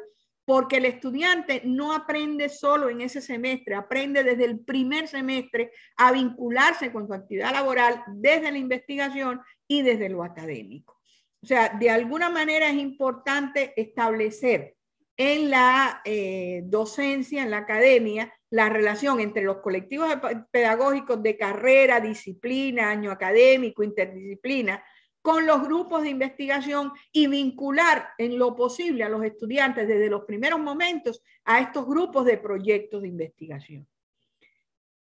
porque el estudiante no aprende solo en ese semestre, aprende desde el primer semestre a vincularse con su actividad laboral desde la investigación y desde lo académico. O sea, de alguna manera es importante establecer en la eh, docencia, en la academia, la relación entre los colectivos pedagógicos de carrera, disciplina, año académico, interdisciplina, con los grupos de investigación y vincular en lo posible a los estudiantes desde los primeros momentos a estos grupos de proyectos de investigación.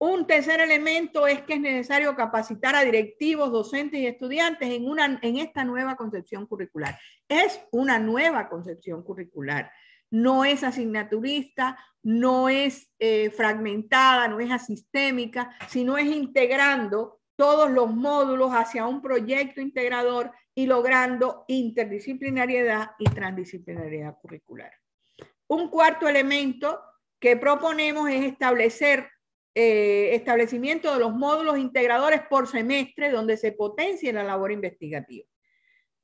Un tercer elemento es que es necesario capacitar a directivos, docentes y estudiantes en, una, en esta nueva concepción curricular. Es una nueva concepción curricular. No es asignaturista, no es eh, fragmentada, no es asistémica, sino es integrando todos los módulos hacia un proyecto integrador y logrando interdisciplinariedad y transdisciplinariedad curricular. Un cuarto elemento que proponemos es establecer eh, establecimiento de los módulos integradores por semestre donde se potencie la labor investigativa.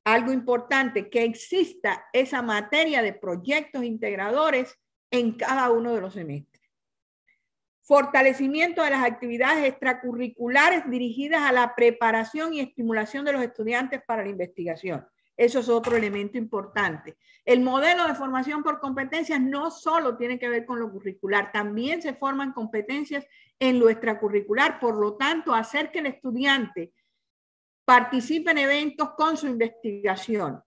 Algo importante, que exista esa materia de proyectos integradores en cada uno de los semestres. Fortalecimiento de las actividades extracurriculares dirigidas a la preparación y estimulación de los estudiantes para la investigación. Eso es otro elemento importante. El modelo de formación por competencias no solo tiene que ver con lo curricular, también se forman competencias en lo extracurricular. Por lo tanto, hacer que el estudiante participe en eventos con su investigación,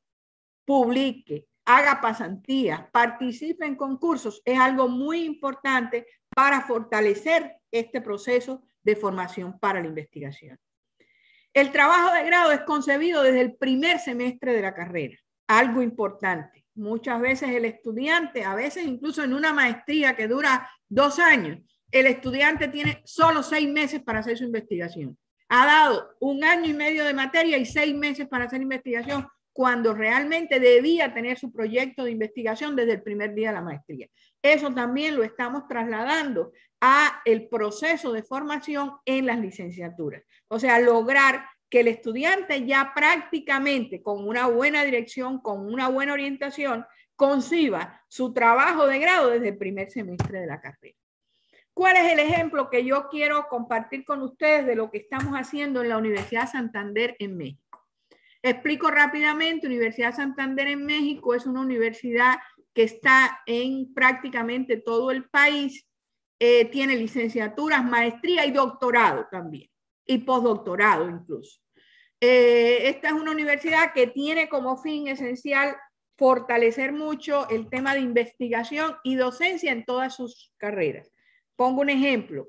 publique, haga pasantías, participe en concursos, es algo muy importante para fortalecer este proceso de formación para la investigación. El trabajo de grado es concebido desde el primer semestre de la carrera, algo importante. Muchas veces el estudiante, a veces incluso en una maestría que dura dos años, el estudiante tiene solo seis meses para hacer su investigación. Ha dado un año y medio de materia y seis meses para hacer investigación cuando realmente debía tener su proyecto de investigación desde el primer día de la maestría. Eso también lo estamos trasladando a el proceso de formación en las licenciaturas. O sea, lograr que el estudiante ya prácticamente con una buena dirección, con una buena orientación, conciba su trabajo de grado desde el primer semestre de la carrera. ¿Cuál es el ejemplo que yo quiero compartir con ustedes de lo que estamos haciendo en la Universidad Santander en México? Explico rápidamente, Universidad Santander en México es una universidad que está en prácticamente todo el país, eh, tiene licenciaturas, maestría y doctorado también, y postdoctorado incluso. Eh, esta es una universidad que tiene como fin esencial fortalecer mucho el tema de investigación y docencia en todas sus carreras. Pongo un ejemplo.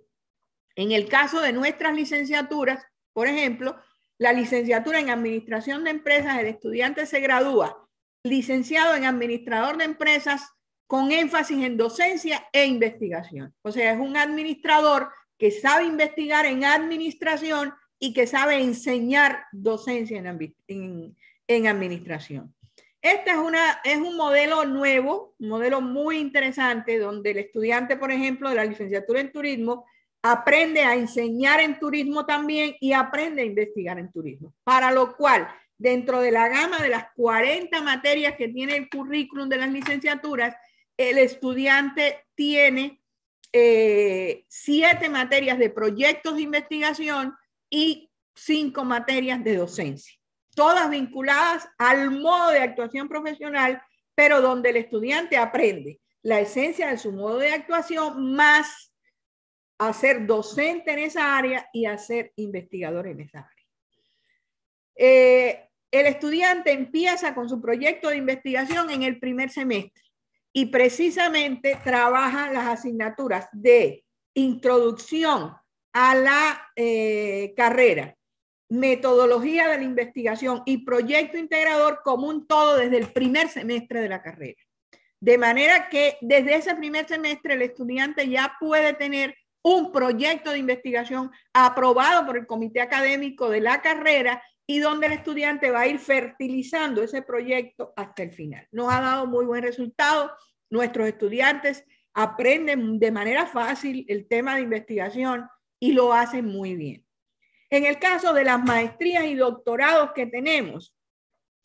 En el caso de nuestras licenciaturas, por ejemplo, la licenciatura en Administración de Empresas, el estudiante se gradúa licenciado en Administrador de Empresas con énfasis en docencia e investigación. O sea, es un administrador que sabe investigar en administración y que sabe enseñar docencia en, en, administración. Este es, una, es un modelo nuevo, un modelo muy interesante, donde el estudiante, por ejemplo, de la licenciatura en turismo aprende a enseñar en turismo también y aprende a investigar en turismo. Para lo cual, dentro de la gama de las 40 materias que tiene el currículum de las licenciaturas, el estudiante tiene eh, siete materias de proyectos de investigación y cinco materias de docencia, todas vinculadas al modo de actuación profesional, pero donde el estudiante aprende la esencia de su modo de actuación más a ser docente en esa área y a ser investigador en esa área. Eh, el estudiante empieza con su proyecto de investigación en el primer semestre y precisamente trabaja las asignaturas de introducción a la eh, carrera, metodología de la investigación y proyecto integrador como un todo desde el primer semestre de la carrera. De manera que desde ese primer semestre el estudiante ya puede tener un proyecto de investigación aprobado por el comité académico de la carrera y donde el estudiante va a ir fertilizando ese proyecto hasta el final. Nos ha dado muy buen resultado. Nuestros estudiantes aprenden de manera fácil el tema de investigación y lo hacen muy bien. En el caso de las maestrías y doctorados que tenemos,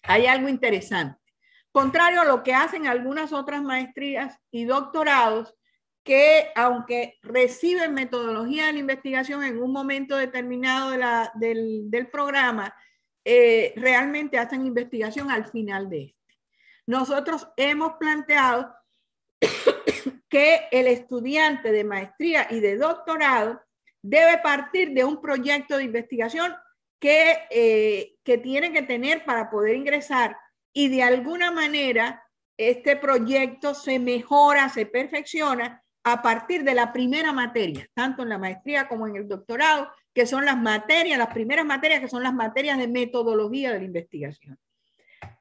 hay algo interesante. Contrario a lo que hacen algunas otras maestrías y doctorados, que aunque reciben metodología de la investigación en un momento determinado del, programa, eh, realmente hacen investigación al final de este. Nosotros hemos planteado que el estudiante de maestría y de doctorado debe partir de un proyecto de investigación que, eh, que tiene que tener para poder ingresar y de alguna manera este proyecto se mejora, se perfecciona a partir de la primera materia, tanto en la maestría como en el doctorado, que son las materias, las primeras materias que son las materias de metodología de la investigación.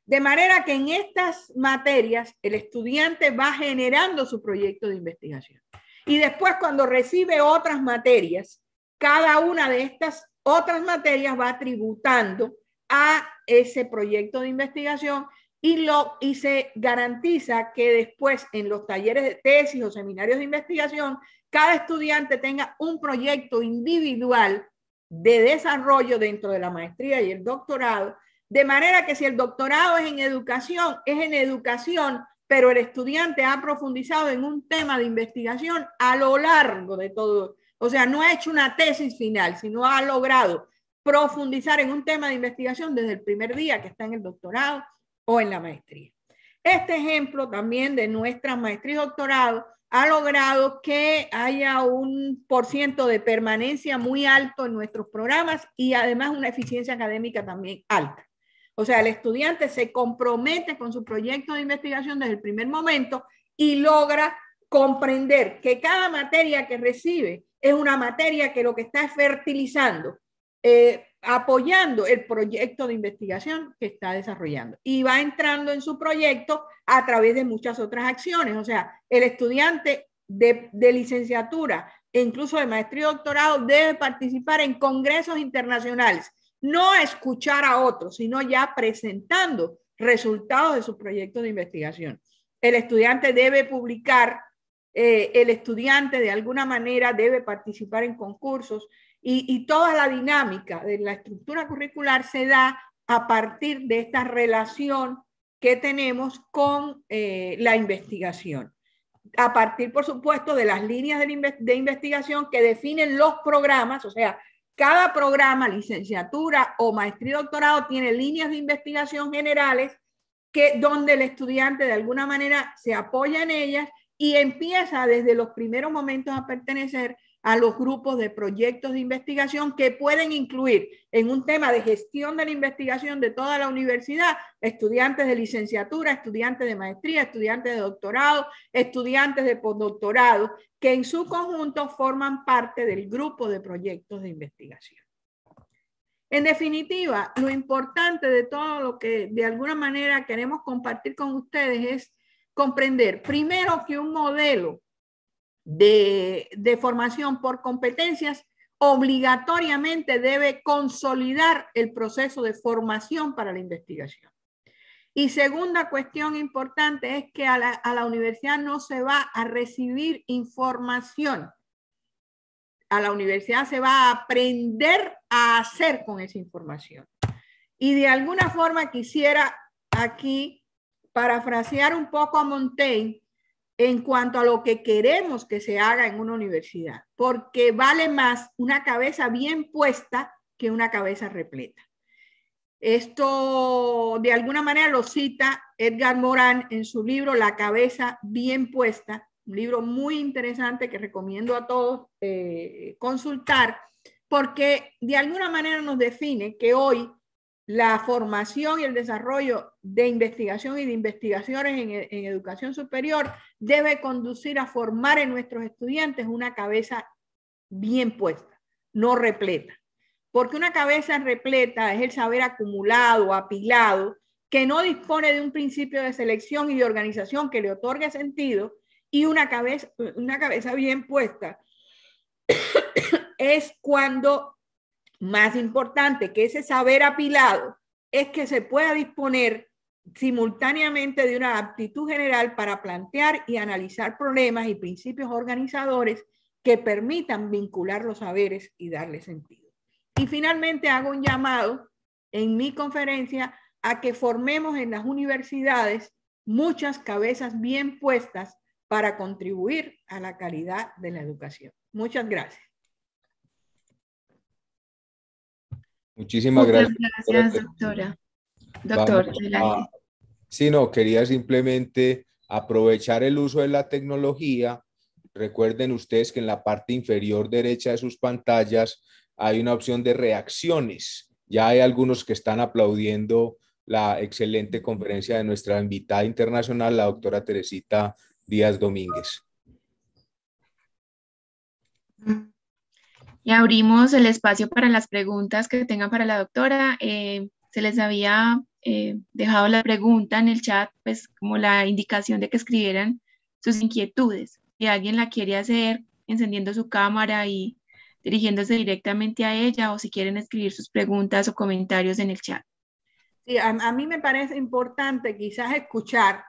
De manera que en estas materias el estudiante va generando su proyecto de investigación. Y después cuando recibe otras materias, cada una de estas otras materias va tributando a ese proyecto de investigación y, se garantiza que después en los talleres de tesis o seminarios de investigación, cada estudiante tenga un proyecto individual de desarrollo dentro de la maestría y el doctorado, de manera que si el doctorado es en educación, es en educación, pero el estudiante ha profundizado en un tema de investigación a lo largo de todo. O sea, no ha hecho una tesis final, sino ha logrado profundizar en un tema de investigación desde el primer día que está en el doctorado o en la maestría. Este ejemplo también de nuestra maestría y doctorado ha logrado que haya un por de permanencia muy alto en nuestros programas y además una eficiencia académica también alta. O sea, el estudiante se compromete con su proyecto de investigación desde el primer momento y logra comprender que cada materia que recibe es una materia que lo que está fertilizando eh, apoyando el proyecto de investigación que está desarrollando y va entrando en su proyecto a través de muchas otras acciones. O sea, el estudiante de, licenciatura e incluso de maestría y doctorado debe participar en congresos internacionales, no escuchar a otros, sino ya presentando resultados de su proyecto de investigación. El estudiante debe publicar, eh, el estudiante de alguna manera debe participar en concursos, y, toda la dinámica de la estructura curricular se da a partir de esta relación que tenemos con eh, la investigación. A partir, por supuesto, de las líneas de, de, investigación que definen los programas, o sea, cada programa, licenciatura o maestría doctorado, tiene líneas de investigación generales que, donde el estudiante de alguna manera se apoya en ellas y empieza desde los primeros momentos a pertenecer a los grupos de proyectos de investigación que pueden incluir en un tema de gestión de la investigación de toda la universidad, estudiantes de licenciatura, estudiantes de maestría, estudiantes de doctorado, estudiantes de postdoctorado, que en su conjunto forman parte del grupo de proyectos de investigación. En definitiva, lo importante de todo lo que de alguna manera queremos compartir con ustedes es comprender, primero, que un modelo de, formación por competencias obligatoriamente debe consolidar el proceso de formación para la investigación. Y segunda cuestión importante es que a la, a la, universidad no se va a recibir información. A la universidad se va a aprender a hacer con esa información. Y de alguna forma quisiera aquí parafrasear un poco a Montaigne, en cuanto a lo que queremos que se haga en una universidad, porque vale más una cabeza bien puesta que una cabeza repleta. Esto de alguna manera lo cita Edgar Morán en su libro La cabeza bien puesta, un libro muy interesante que recomiendo a todos eh, consultar, porque de alguna manera nos define que hoy la formación y el desarrollo de investigación y de investigaciones e, en, educación superior debe conducir a formar en nuestros estudiantes una cabeza bien puesta, no repleta. Porque una cabeza repleta es el saber acumulado, apilado, que no dispone de un principio de selección y de organización que le otorgue sentido, y una cabeza, una cabeza bien puesta es cuando más importante que ese saber apilado es que se pueda disponer simultáneamente de una aptitud general para plantear y analizar problemas y principios organizadores que permitan vincular los saberes y darle sentido. Y finalmente hago un llamado en mi conferencia a que formemos en las universidades muchas cabezas bien puestas para contribuir a la calidad de la educación. Muchas gracias. Muchísimas gracias. doctora. Doctor, sí, no, quería simplemente aprovechar el uso de la tecnología. Recuerden ustedes que en la parte inferior derecha de sus pantallas hay una opción de reacciones. Ya hay algunos que están aplaudiendo la excelente conferencia de nuestra invitada internacional, la doctora Teresita Díaz Domínguez. Mm y abrimos el espacio para las preguntas que tengan para la doctora. Eh, se les había eh, dejado la pregunta en el chat, pues como la indicación de que escribieran sus inquietudes. Si alguien la quiere hacer encendiendo su cámara y dirigiéndose directamente a ella o si quieren escribir sus preguntas o comentarios en el chat. a mí me parece importante quizás escuchar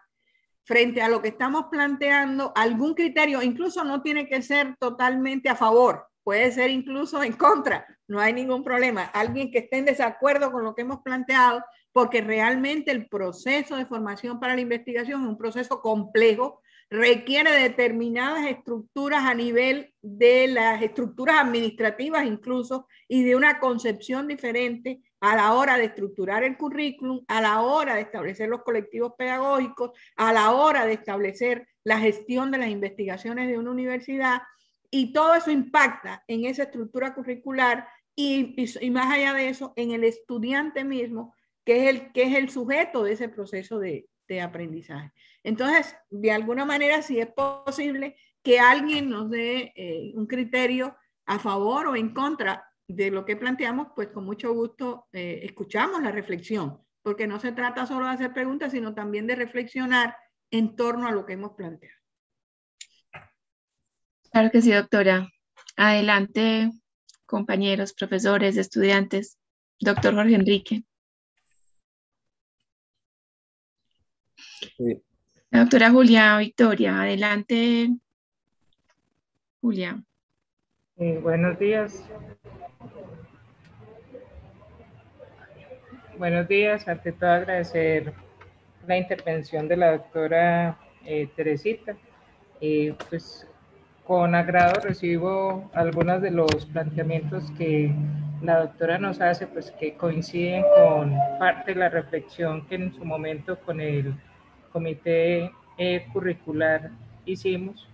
frente a lo que estamos planteando algún criterio, incluso no tiene que ser totalmente a favor, puede ser incluso en contra, no hay ningún problema. Alguien que esté en desacuerdo con lo que hemos planteado, porque realmente el proceso de formación para la investigación es un proceso complejo, requiere determinadas estructuras a nivel de las estructuras administrativas incluso y de una concepción diferente a la hora de estructurar el currículum, a la hora de establecer los colectivos pedagógicos, a la hora de establecer la gestión de las investigaciones de una universidad y todo eso impacta en esa estructura curricular y, más allá de eso, en el estudiante mismo, que es el, que es el sujeto de ese proceso de, aprendizaje. Entonces, de alguna manera, si es posible que alguien nos dé eh, un criterio a favor o en contra de lo que planteamos, pues con mucho gusto eh, escuchamos la reflexión, porque no se trata solo de hacer preguntas, sino también de reflexionar en torno a lo que hemos planteado. Claro que sí, doctora. Adelante, compañeros, profesores, estudiantes. Doctor Jorge Enrique. La doctora Julia Victoria, adelante. Julia. buenos días. Buenos días. Ante todo agradecer la intervención de la doctora eh, Teresita. Eh, pues con agrado recibo algunos de los planteamientos que la doctora nos hace, pues que coinciden con parte de la reflexión que en su momento con el comité curricular hicimos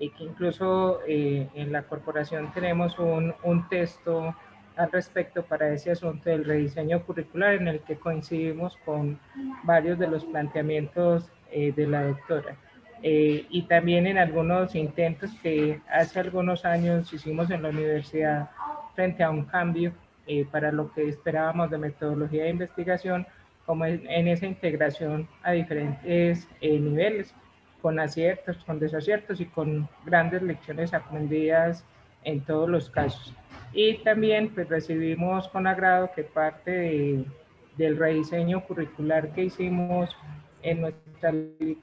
y que incluso eh, en la corporación tenemos un, un texto al respecto para ese asunto del rediseño curricular en el que coincidimos con varios de los planteamientos eh, de la doctora. Eh, y también en algunos intentos que hace algunos años hicimos en la universidad frente a un cambio eh, para lo que esperábamos de metodología de investigación, como en, esa integración a diferentes eh, niveles, con aciertos, con desaciertos y con grandes lecciones aprendidas en todos los casos. Y también pues, recibimos con agrado que parte del rediseño curricular que hicimos en nuestra,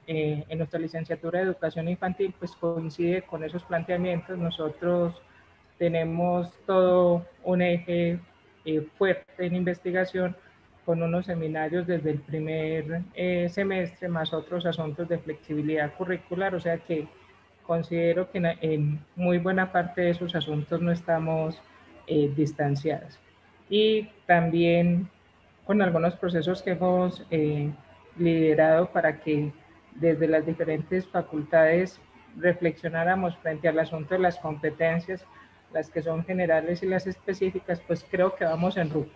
eh, en nuestra licenciatura de educación infantil, pues coincide con esos planteamientos. Nosotros tenemos todo un eje eh, fuerte en investigación con unos seminarios desde el primer eh, semestre, más otros asuntos de flexibilidad curricular, o sea que considero que en, en muy buena parte de esos asuntos no estamos distanciados. Y también con algunos procesos que hemos liderado para que desde las diferentes facultades reflexionáramos frente al asunto de las competencias, las que son generales y las específicas, pues creo que vamos en ruta,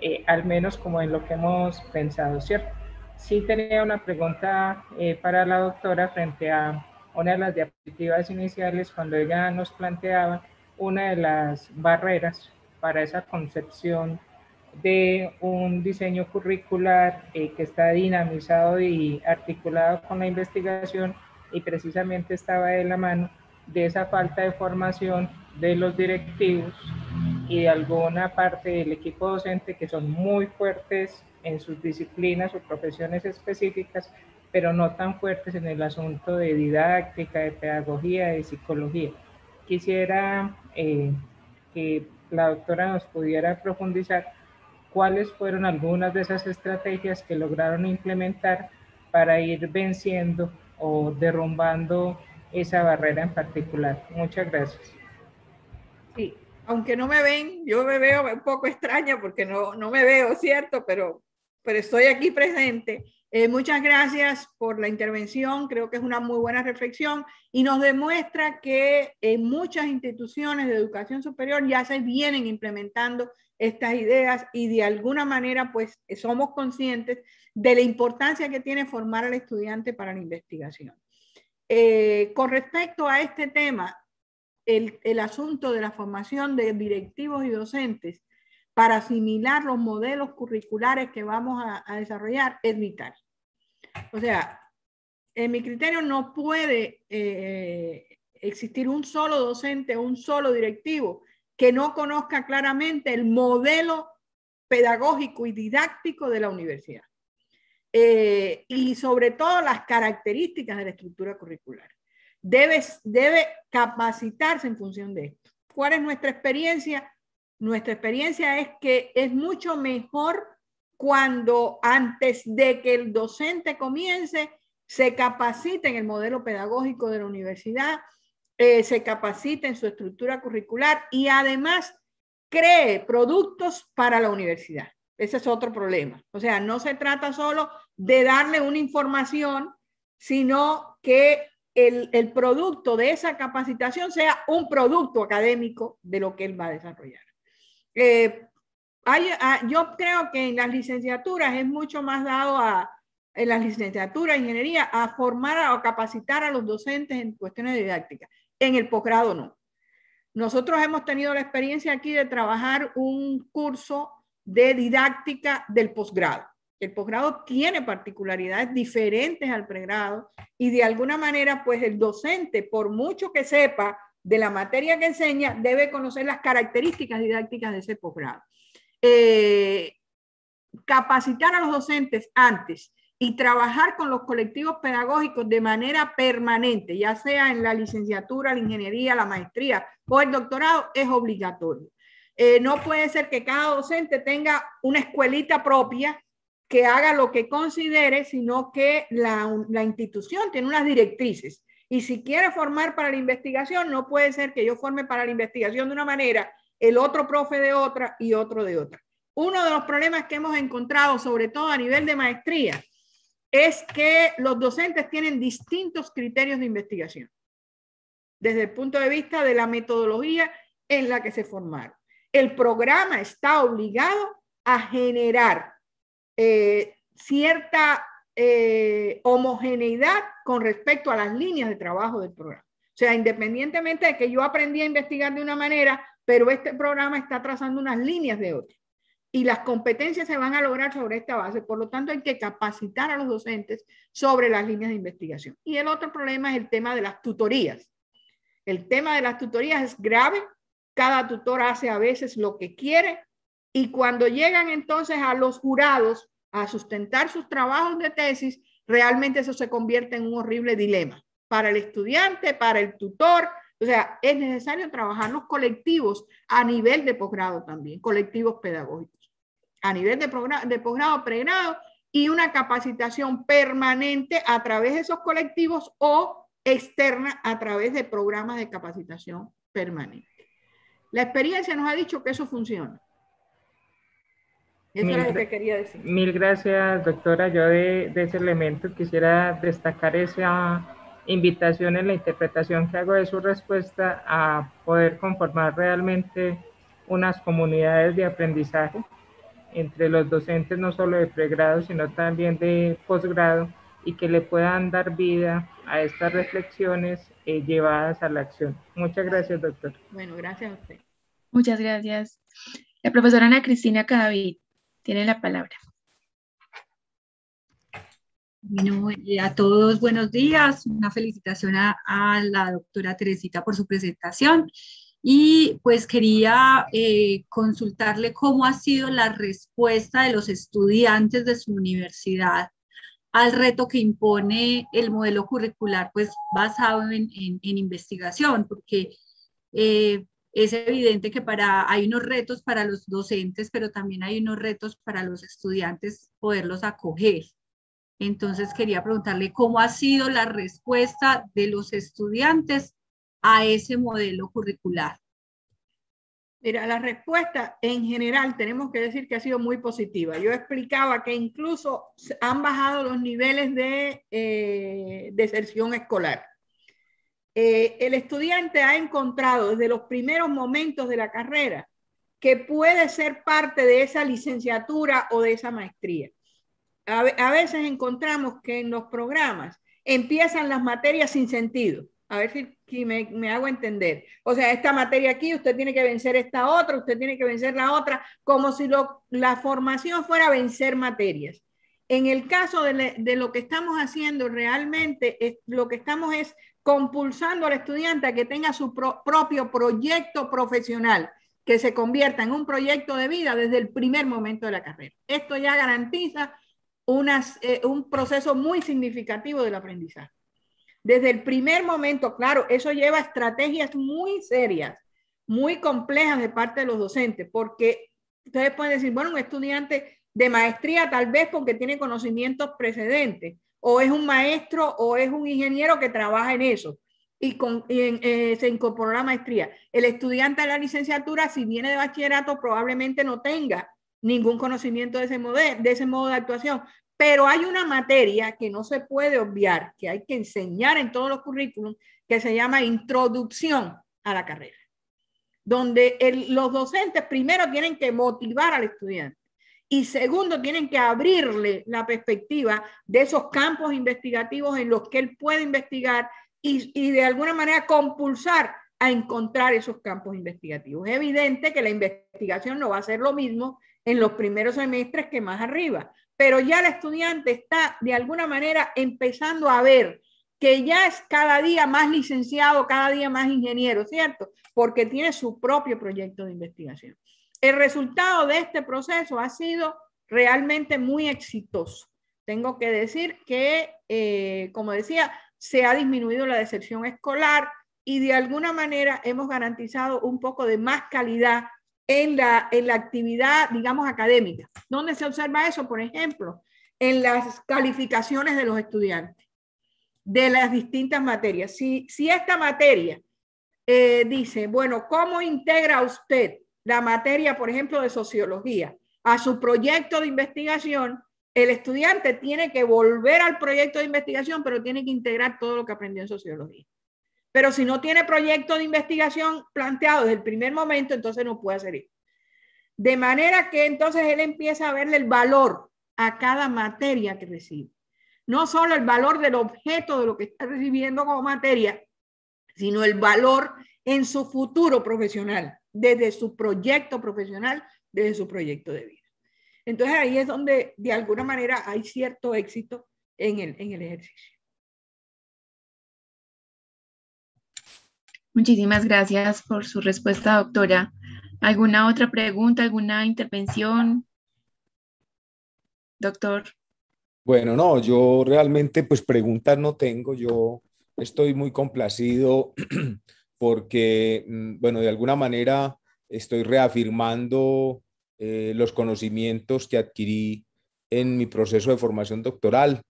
eh, al menos como en lo que hemos pensado, ¿cierto? Sí tenía una pregunta eh, para la doctora frente a una de las diapositivas iniciales cuando ella nos planteaba una de las barreras para esa concepción de un diseño curricular eh, que está dinamizado y articulado con la investigación y precisamente estaba de la mano de esa falta de formación de los directivos y de alguna parte del equipo docente que son muy fuertes en sus disciplinas o profesiones específicas, pero no tan fuertes en el asunto de didáctica, de pedagogía, de psicología. Quisiera eh, que la doctora nos pudiera profundizar cuáles fueron algunas de esas estrategias que lograron implementar para ir venciendo o derrumbando esa barrera en particular. Muchas gracias. Sí, aunque no me ven, yo me veo un poco extraña porque no, no me veo, ¿cierto? Pero, pero estoy aquí presente. Eh, muchas gracias por la intervención, creo que es una muy buena reflexión y nos demuestra que en eh, muchas instituciones de educación superior ya se vienen implementando estas ideas y de alguna manera pues somos conscientes de la importancia que tiene formar al estudiante para la investigación. Eh, con respecto a este tema, el, asunto de la formación de directivos y docentes para asimilar los modelos curriculares que vamos a, desarrollar es vital. O sea, en mi criterio no puede eh, existir un solo docente o un solo directivo que no conozca claramente el modelo pedagógico y didáctico de la universidad. Eh, y sobre todo las características de la estructura curricular. Debe, debe capacitarse en función de esto. ¿Cuál es nuestra experiencia? Nuestra experiencia es que es mucho mejor cuando antes de que el docente comience, se capacite en el modelo pedagógico de la universidad, eh, se capacita en su estructura curricular y además cree productos para la universidad. Ese es otro problema. O sea, no se trata solo de darle una información, sino que el, producto de esa capacitación sea un producto académico de lo que él va a desarrollar. Eh, ah, yo creo que en las licenciaturas es mucho más dado a, en las licenciaturas de ingeniería, a formar o capacitar a los docentes en cuestiones didácticas. En el posgrado no. Nosotros hemos tenido la experiencia aquí de trabajar un curso de didáctica del posgrado. El posgrado tiene particularidades diferentes al pregrado y de alguna manera, pues el docente, por mucho que sepa de la materia que enseña, debe conocer las características didácticas de ese posgrado. Eh, capacitar a los docentes antes y trabajar con los colectivos pedagógicos de manera permanente, ya sea en la licenciatura, la ingeniería, la maestría o el doctorado, es obligatorio. Eh, no puede ser que cada docente tenga una escuelita propia que haga lo que considere, sino que la, la institución tiene unas directrices. Y si quiere formar para la investigación, no puede ser que yo forme para la investigación de una manera, el otro profe de otra y otro de otra. Uno de los problemas que hemos encontrado, sobre todo a nivel de maestría, es que los docentes tienen distintos criterios de investigación desde el punto de vista de la metodología en la que se formaron. El programa está obligado a generar eh, cierta eh, homogeneidad con respecto a las líneas de trabajo del programa. O sea, independientemente de que yo aprendí a investigar de una manera, pero este programa está trazando unas líneas de otra y las competencias se van a lograr sobre esta base. Por lo tanto, hay que capacitar a los docentes sobre las líneas de investigación. Y el otro problema es el tema de las tutorías. El tema de las tutorías es grave. Cada tutor hace a veces lo que quiere y cuando llegan entonces a los jurados a sustentar sus trabajos de tesis, realmente eso se convierte en un horrible dilema para el estudiante, para el tutor, o sea, es necesario trabajar los colectivos a nivel de posgrado también, colectivos pedagógicos a nivel de, de posgrado, pregrado y una capacitación permanente a través de esos colectivos o externa a través de programas de capacitación permanente. La experiencia nos ha dicho que eso funciona. Eso mil, era lo que quería decir. Mil gracias, doctora. Yo de, de, ese elemento quisiera destacar esa invitación en la interpretación que hago de su respuesta a poder conformar realmente unas comunidades de aprendizaje entre los docentes no solo de pregrado, sino también de posgrado y que le puedan dar vida a estas reflexiones eh, llevadas a la acción. Muchas gracias, doctor. Bueno, gracias a usted. Muchas gracias. La profesora Ana Cristina Cadavid tiene la palabra. Bueno, eh, a todos buenos días. Una felicitación a la doctora Teresita por su presentación y pues quería eh, consultarle cómo ha sido la respuesta de los estudiantes de su universidad al reto que impone el modelo curricular pues basado en, investigación, porque eh, es evidente que para, hay unos retos para los docentes, pero también hay unos retos para los estudiantes poderlos acoger. Entonces quería preguntarle cómo ha sido la respuesta de los estudiantes a ese modelo curricular? Mira, la respuesta en general tenemos que decir que ha sido muy positiva. Yo explicaba que incluso han bajado los niveles de eh, deserción escolar. Eh, el estudiante ha encontrado desde los primeros momentos de la carrera que puede ser parte de esa licenciatura o de esa maestría. a veces encontramos que en los programas empiezan las materias sin sentido a ver si, me, hago entender. O sea, esta materia aquí, usted tiene que vencer esta otra, usted tiene que vencer la otra, como si la formación fuera vencer materias. En el caso de, lo que estamos haciendo realmente, lo que estamos es compulsando al estudiante a que tenga su propio proyecto profesional, que se convierta en un proyecto de vida desde el primer momento de la carrera. Esto ya garantiza eh, un proceso muy significativo del aprendizaje desde el primer momento, claro, eso lleva estrategias muy serias, muy complejas de parte de los docentes, porque ustedes pueden decir, bueno, un estudiante de maestría tal vez porque tiene conocimientos precedentes, o es un maestro o es un ingeniero que trabaja en eso y, eh, se incorporó a la maestría. El estudiante de la licenciatura, si viene de bachillerato, probablemente no tenga ningún conocimiento de ese, de ese modo de actuación, pero hay una materia que no se puede obviar, que hay que enseñar en todos los currículums, que se llama introducción a la carrera, donde los docentes primero tienen que motivar al estudiante y segundo tienen que abrirle la perspectiva de esos campos investigativos en los que él puede investigar y, y de alguna manera compulsar a encontrar esos campos investigativos. Es evidente que la investigación no va a ser lo mismo en los primeros semestres que más arriba, pero ya el estudiante está de alguna manera empezando a ver que ya es cada día más licenciado, cada día más ingeniero, ¿cierto? Porque tiene su propio proyecto de investigación. El resultado de este proceso ha sido realmente muy exitoso. Tengo que decir que, eh, como decía, se ha disminuido la decepción escolar y de alguna manera hemos garantizado un poco de más calidad en la, en la actividad, digamos, académica. ¿Dónde se observa eso? Por ejemplo, en las calificaciones de los estudiantes de las distintas materias. Si, si esta materia eh, dice, bueno, ¿cómo integra usted la materia, por ejemplo, de sociología a su proyecto de investigación? El estudiante tiene que volver al proyecto de investigación, pero tiene que integrar todo lo que aprendió en sociología. Pero si no tiene proyecto de investigación planteado desde el primer momento, entonces no puede hacer eso. De manera que entonces él empieza a verle el valor a cada materia que recibe. No solo el valor del objeto de lo que está recibiendo como materia, sino el valor en su futuro profesional, desde su proyecto profesional, desde su proyecto de vida. Entonces ahí es donde de alguna manera hay cierto éxito en el, en el ejercicio. Muchísimas gracias por su respuesta, doctora. ¿Alguna otra pregunta, alguna intervención? Doctor. Bueno, no, yo realmente pues preguntas no tengo. Yo estoy muy complacido porque, mm, bueno, de alguna manera estoy reafirmando eh, los conocimientos que adquirí en mi proceso de formación doctoral.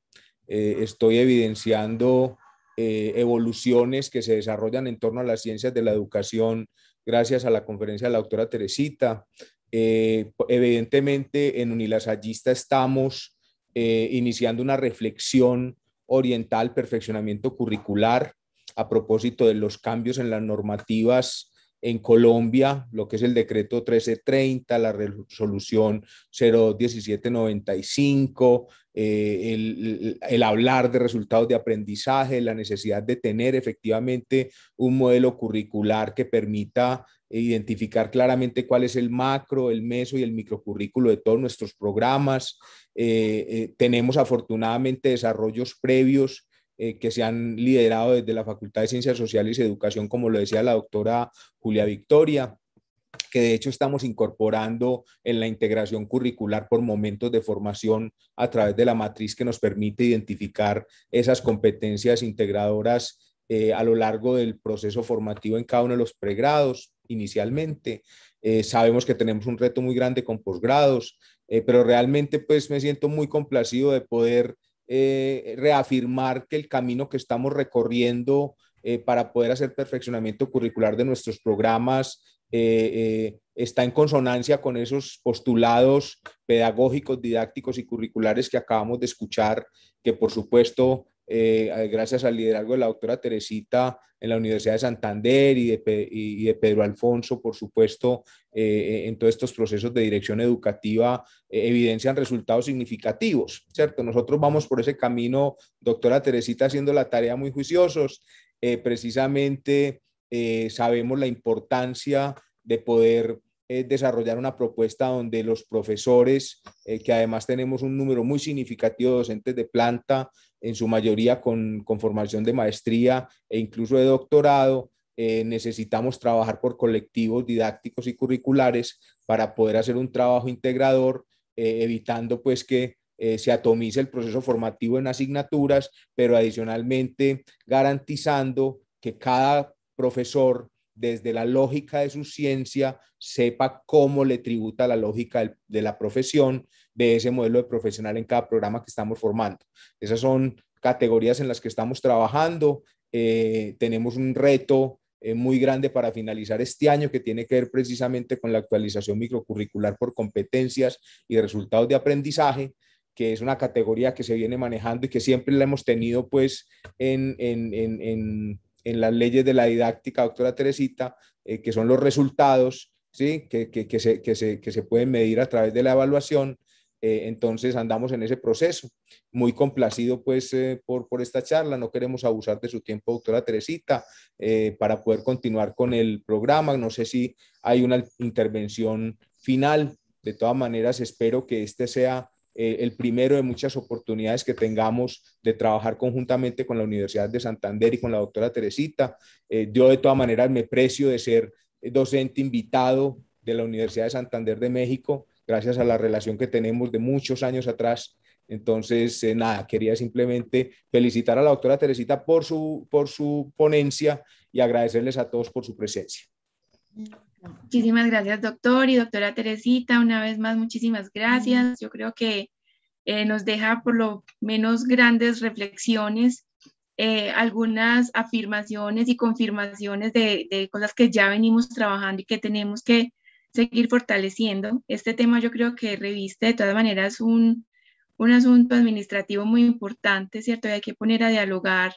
Eh, estoy evidenciando eh, evoluciones que se desarrollan en torno a las ciencias de la educación gracias a la conferencia de la doctora Teresita. Eh, evidentemente, en Unilasallista estamos eh, iniciando una reflexión oriental, perfeccionamiento curricular, a propósito de los cambios en las normativas en Colombia, lo que es el decreto 1330, la resolución 01795, eh, el, hablar de resultados de aprendizaje, la necesidad de tener efectivamente un modelo curricular que permita identificar claramente cuál es el macro, el meso y el microcurrículo de todos nuestros programas. Eh, eh, tenemos afortunadamente desarrollos previos que se han liderado desde la Facultad de Ciencias Sociales y Educación, como lo decía la doctora Julia Victoria que de hecho estamos incorporando en la integración curricular por momentos de formación a través de la matriz que nos permite identificar esas competencias integradoras eh, a lo largo del proceso formativo en cada uno de los pregrados inicialmente. Eh, sabemos que tenemos un reto muy grande con posgrados, eh, pero realmente pues me siento muy complacido de poder reafirmar que el camino que estamos recorriendo para poder hacer perfeccionamiento curricular de nuestros programas eh, eh, está en consonancia con esos postulados pedagógicos, didácticos y curriculares que acabamos de escuchar, que por supuesto, eh, gracias al liderazgo de la doctora Teresita en la Universidad de Santander y y de Pedro Alfonso, por supuesto, en todos estos procesos de dirección educativa, evidencian resultados significativos, ¿cierto? Nosotros vamos por ese camino, doctora Teresita haciendo la tarea muy juiciosos, precisamente eh, sabemos la importancia de poder eh, desarrollar una propuesta donde los profesores, eh, que además tenemos un número muy significativo de docentes de planta, en su mayoría con, formación de maestría e incluso de doctorado, necesitamos trabajar por colectivos didácticos y curriculares para poder hacer un trabajo integrador, evitando pues que se atomice el proceso formativo en asignaturas, pero adicionalmente garantizando que cada profesor, desde la lógica de su ciencia, sepa cómo le tributa la lógica de la profesión, de ese modelo de profesional en cada programa que estamos formando. Esas son categorías en las que estamos trabajando. Eh, tenemos un reto eh, muy grande para finalizar este año que tiene que ver precisamente con la actualización microcurricular por competencias y resultados de aprendizaje que es una categoría que se viene manejando y que siempre la hemos tenido pues en, en, en en las leyes de la didáctica, doctora Teresita, eh, que son los resultados ¿sí? Que, que, se, pueden medir a través de la evaluación. Eh, entonces andamos en ese proceso. Muy complacido pues eh, por, por esta charla. No queremos abusar de su tiempo, doctora Teresita, para poder continuar con el programa. No sé si hay una intervención final. De todas maneras, espero que este sea eh, el primero de muchas oportunidades que tengamos de trabajar conjuntamente con la Universidad de Santander y con la doctora Teresita. Eh, yo de todas maneras me precio de ser docente invitado de la Universidad de Santander de México, gracias a la relación que tenemos de muchos años atrás. Entonces, eh, nada, quería simplemente felicitar a la doctora Teresita por su, por su ponencia y agradecerles a todos por su presencia. Muchísimas gracias, doctor y doctora Teresita. Una vez más, muchísimas gracias. Yo creo que eh, nos deja por lo menos grandes reflexiones, eh, algunas afirmaciones y confirmaciones de, cosas que ya venimos trabajando y que tenemos que seguir fortaleciendo. Este tema yo creo que reviste de todas maneras un, un asunto administrativo muy importante, ¿cierto? Y hay que poner a dialogar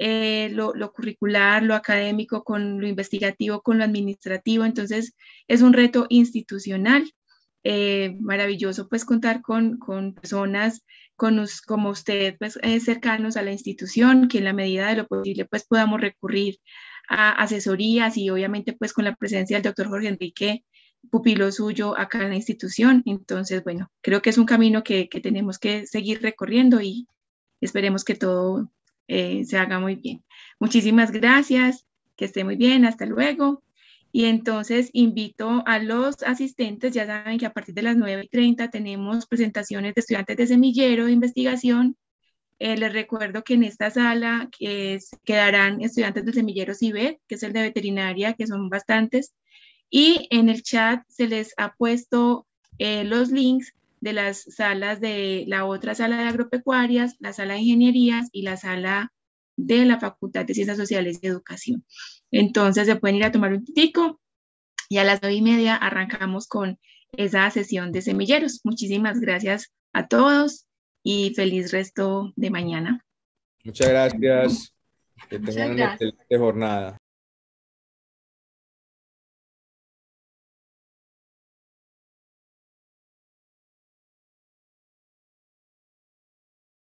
eh, lo, curricular, lo académico, con lo investigativo, con lo administrativo. Entonces, es un reto institucional. Eh, maravilloso pues contar con, personas como usted pues eh, cercanos a la institución que en la medida de lo posible pues podamos recurrir a asesorías y obviamente pues con la presencia del doctor Jorge Enrique pupilo suyo acá en la institución entonces bueno creo que es un camino que, que tenemos que seguir recorriendo y esperemos que todo eh, se haga muy bien. Muchísimas gracias, que esté muy bien, hasta luego. Y entonces invito a los asistentes, ya saben que a partir de las 9.30 tenemos presentaciones de estudiantes de semillero de investigación. Eh, les recuerdo que en esta sala quedarán estudiantes del semillero CIBET, que es el de veterinaria, que son bastantes. Y en el chat se les ha puesto eh, los links de las salas de la otra sala de agropecuarias, la sala de ingenierías y la sala de la Facultad de Ciencias Sociales y Educación. Entonces se pueden ir a tomar un tico y a las nueve y media arrancamos con esa sesión de semilleros. Muchísimas gracias a todos y feliz resto de mañana. Muchas gracias. Que tengan una excelente jornada.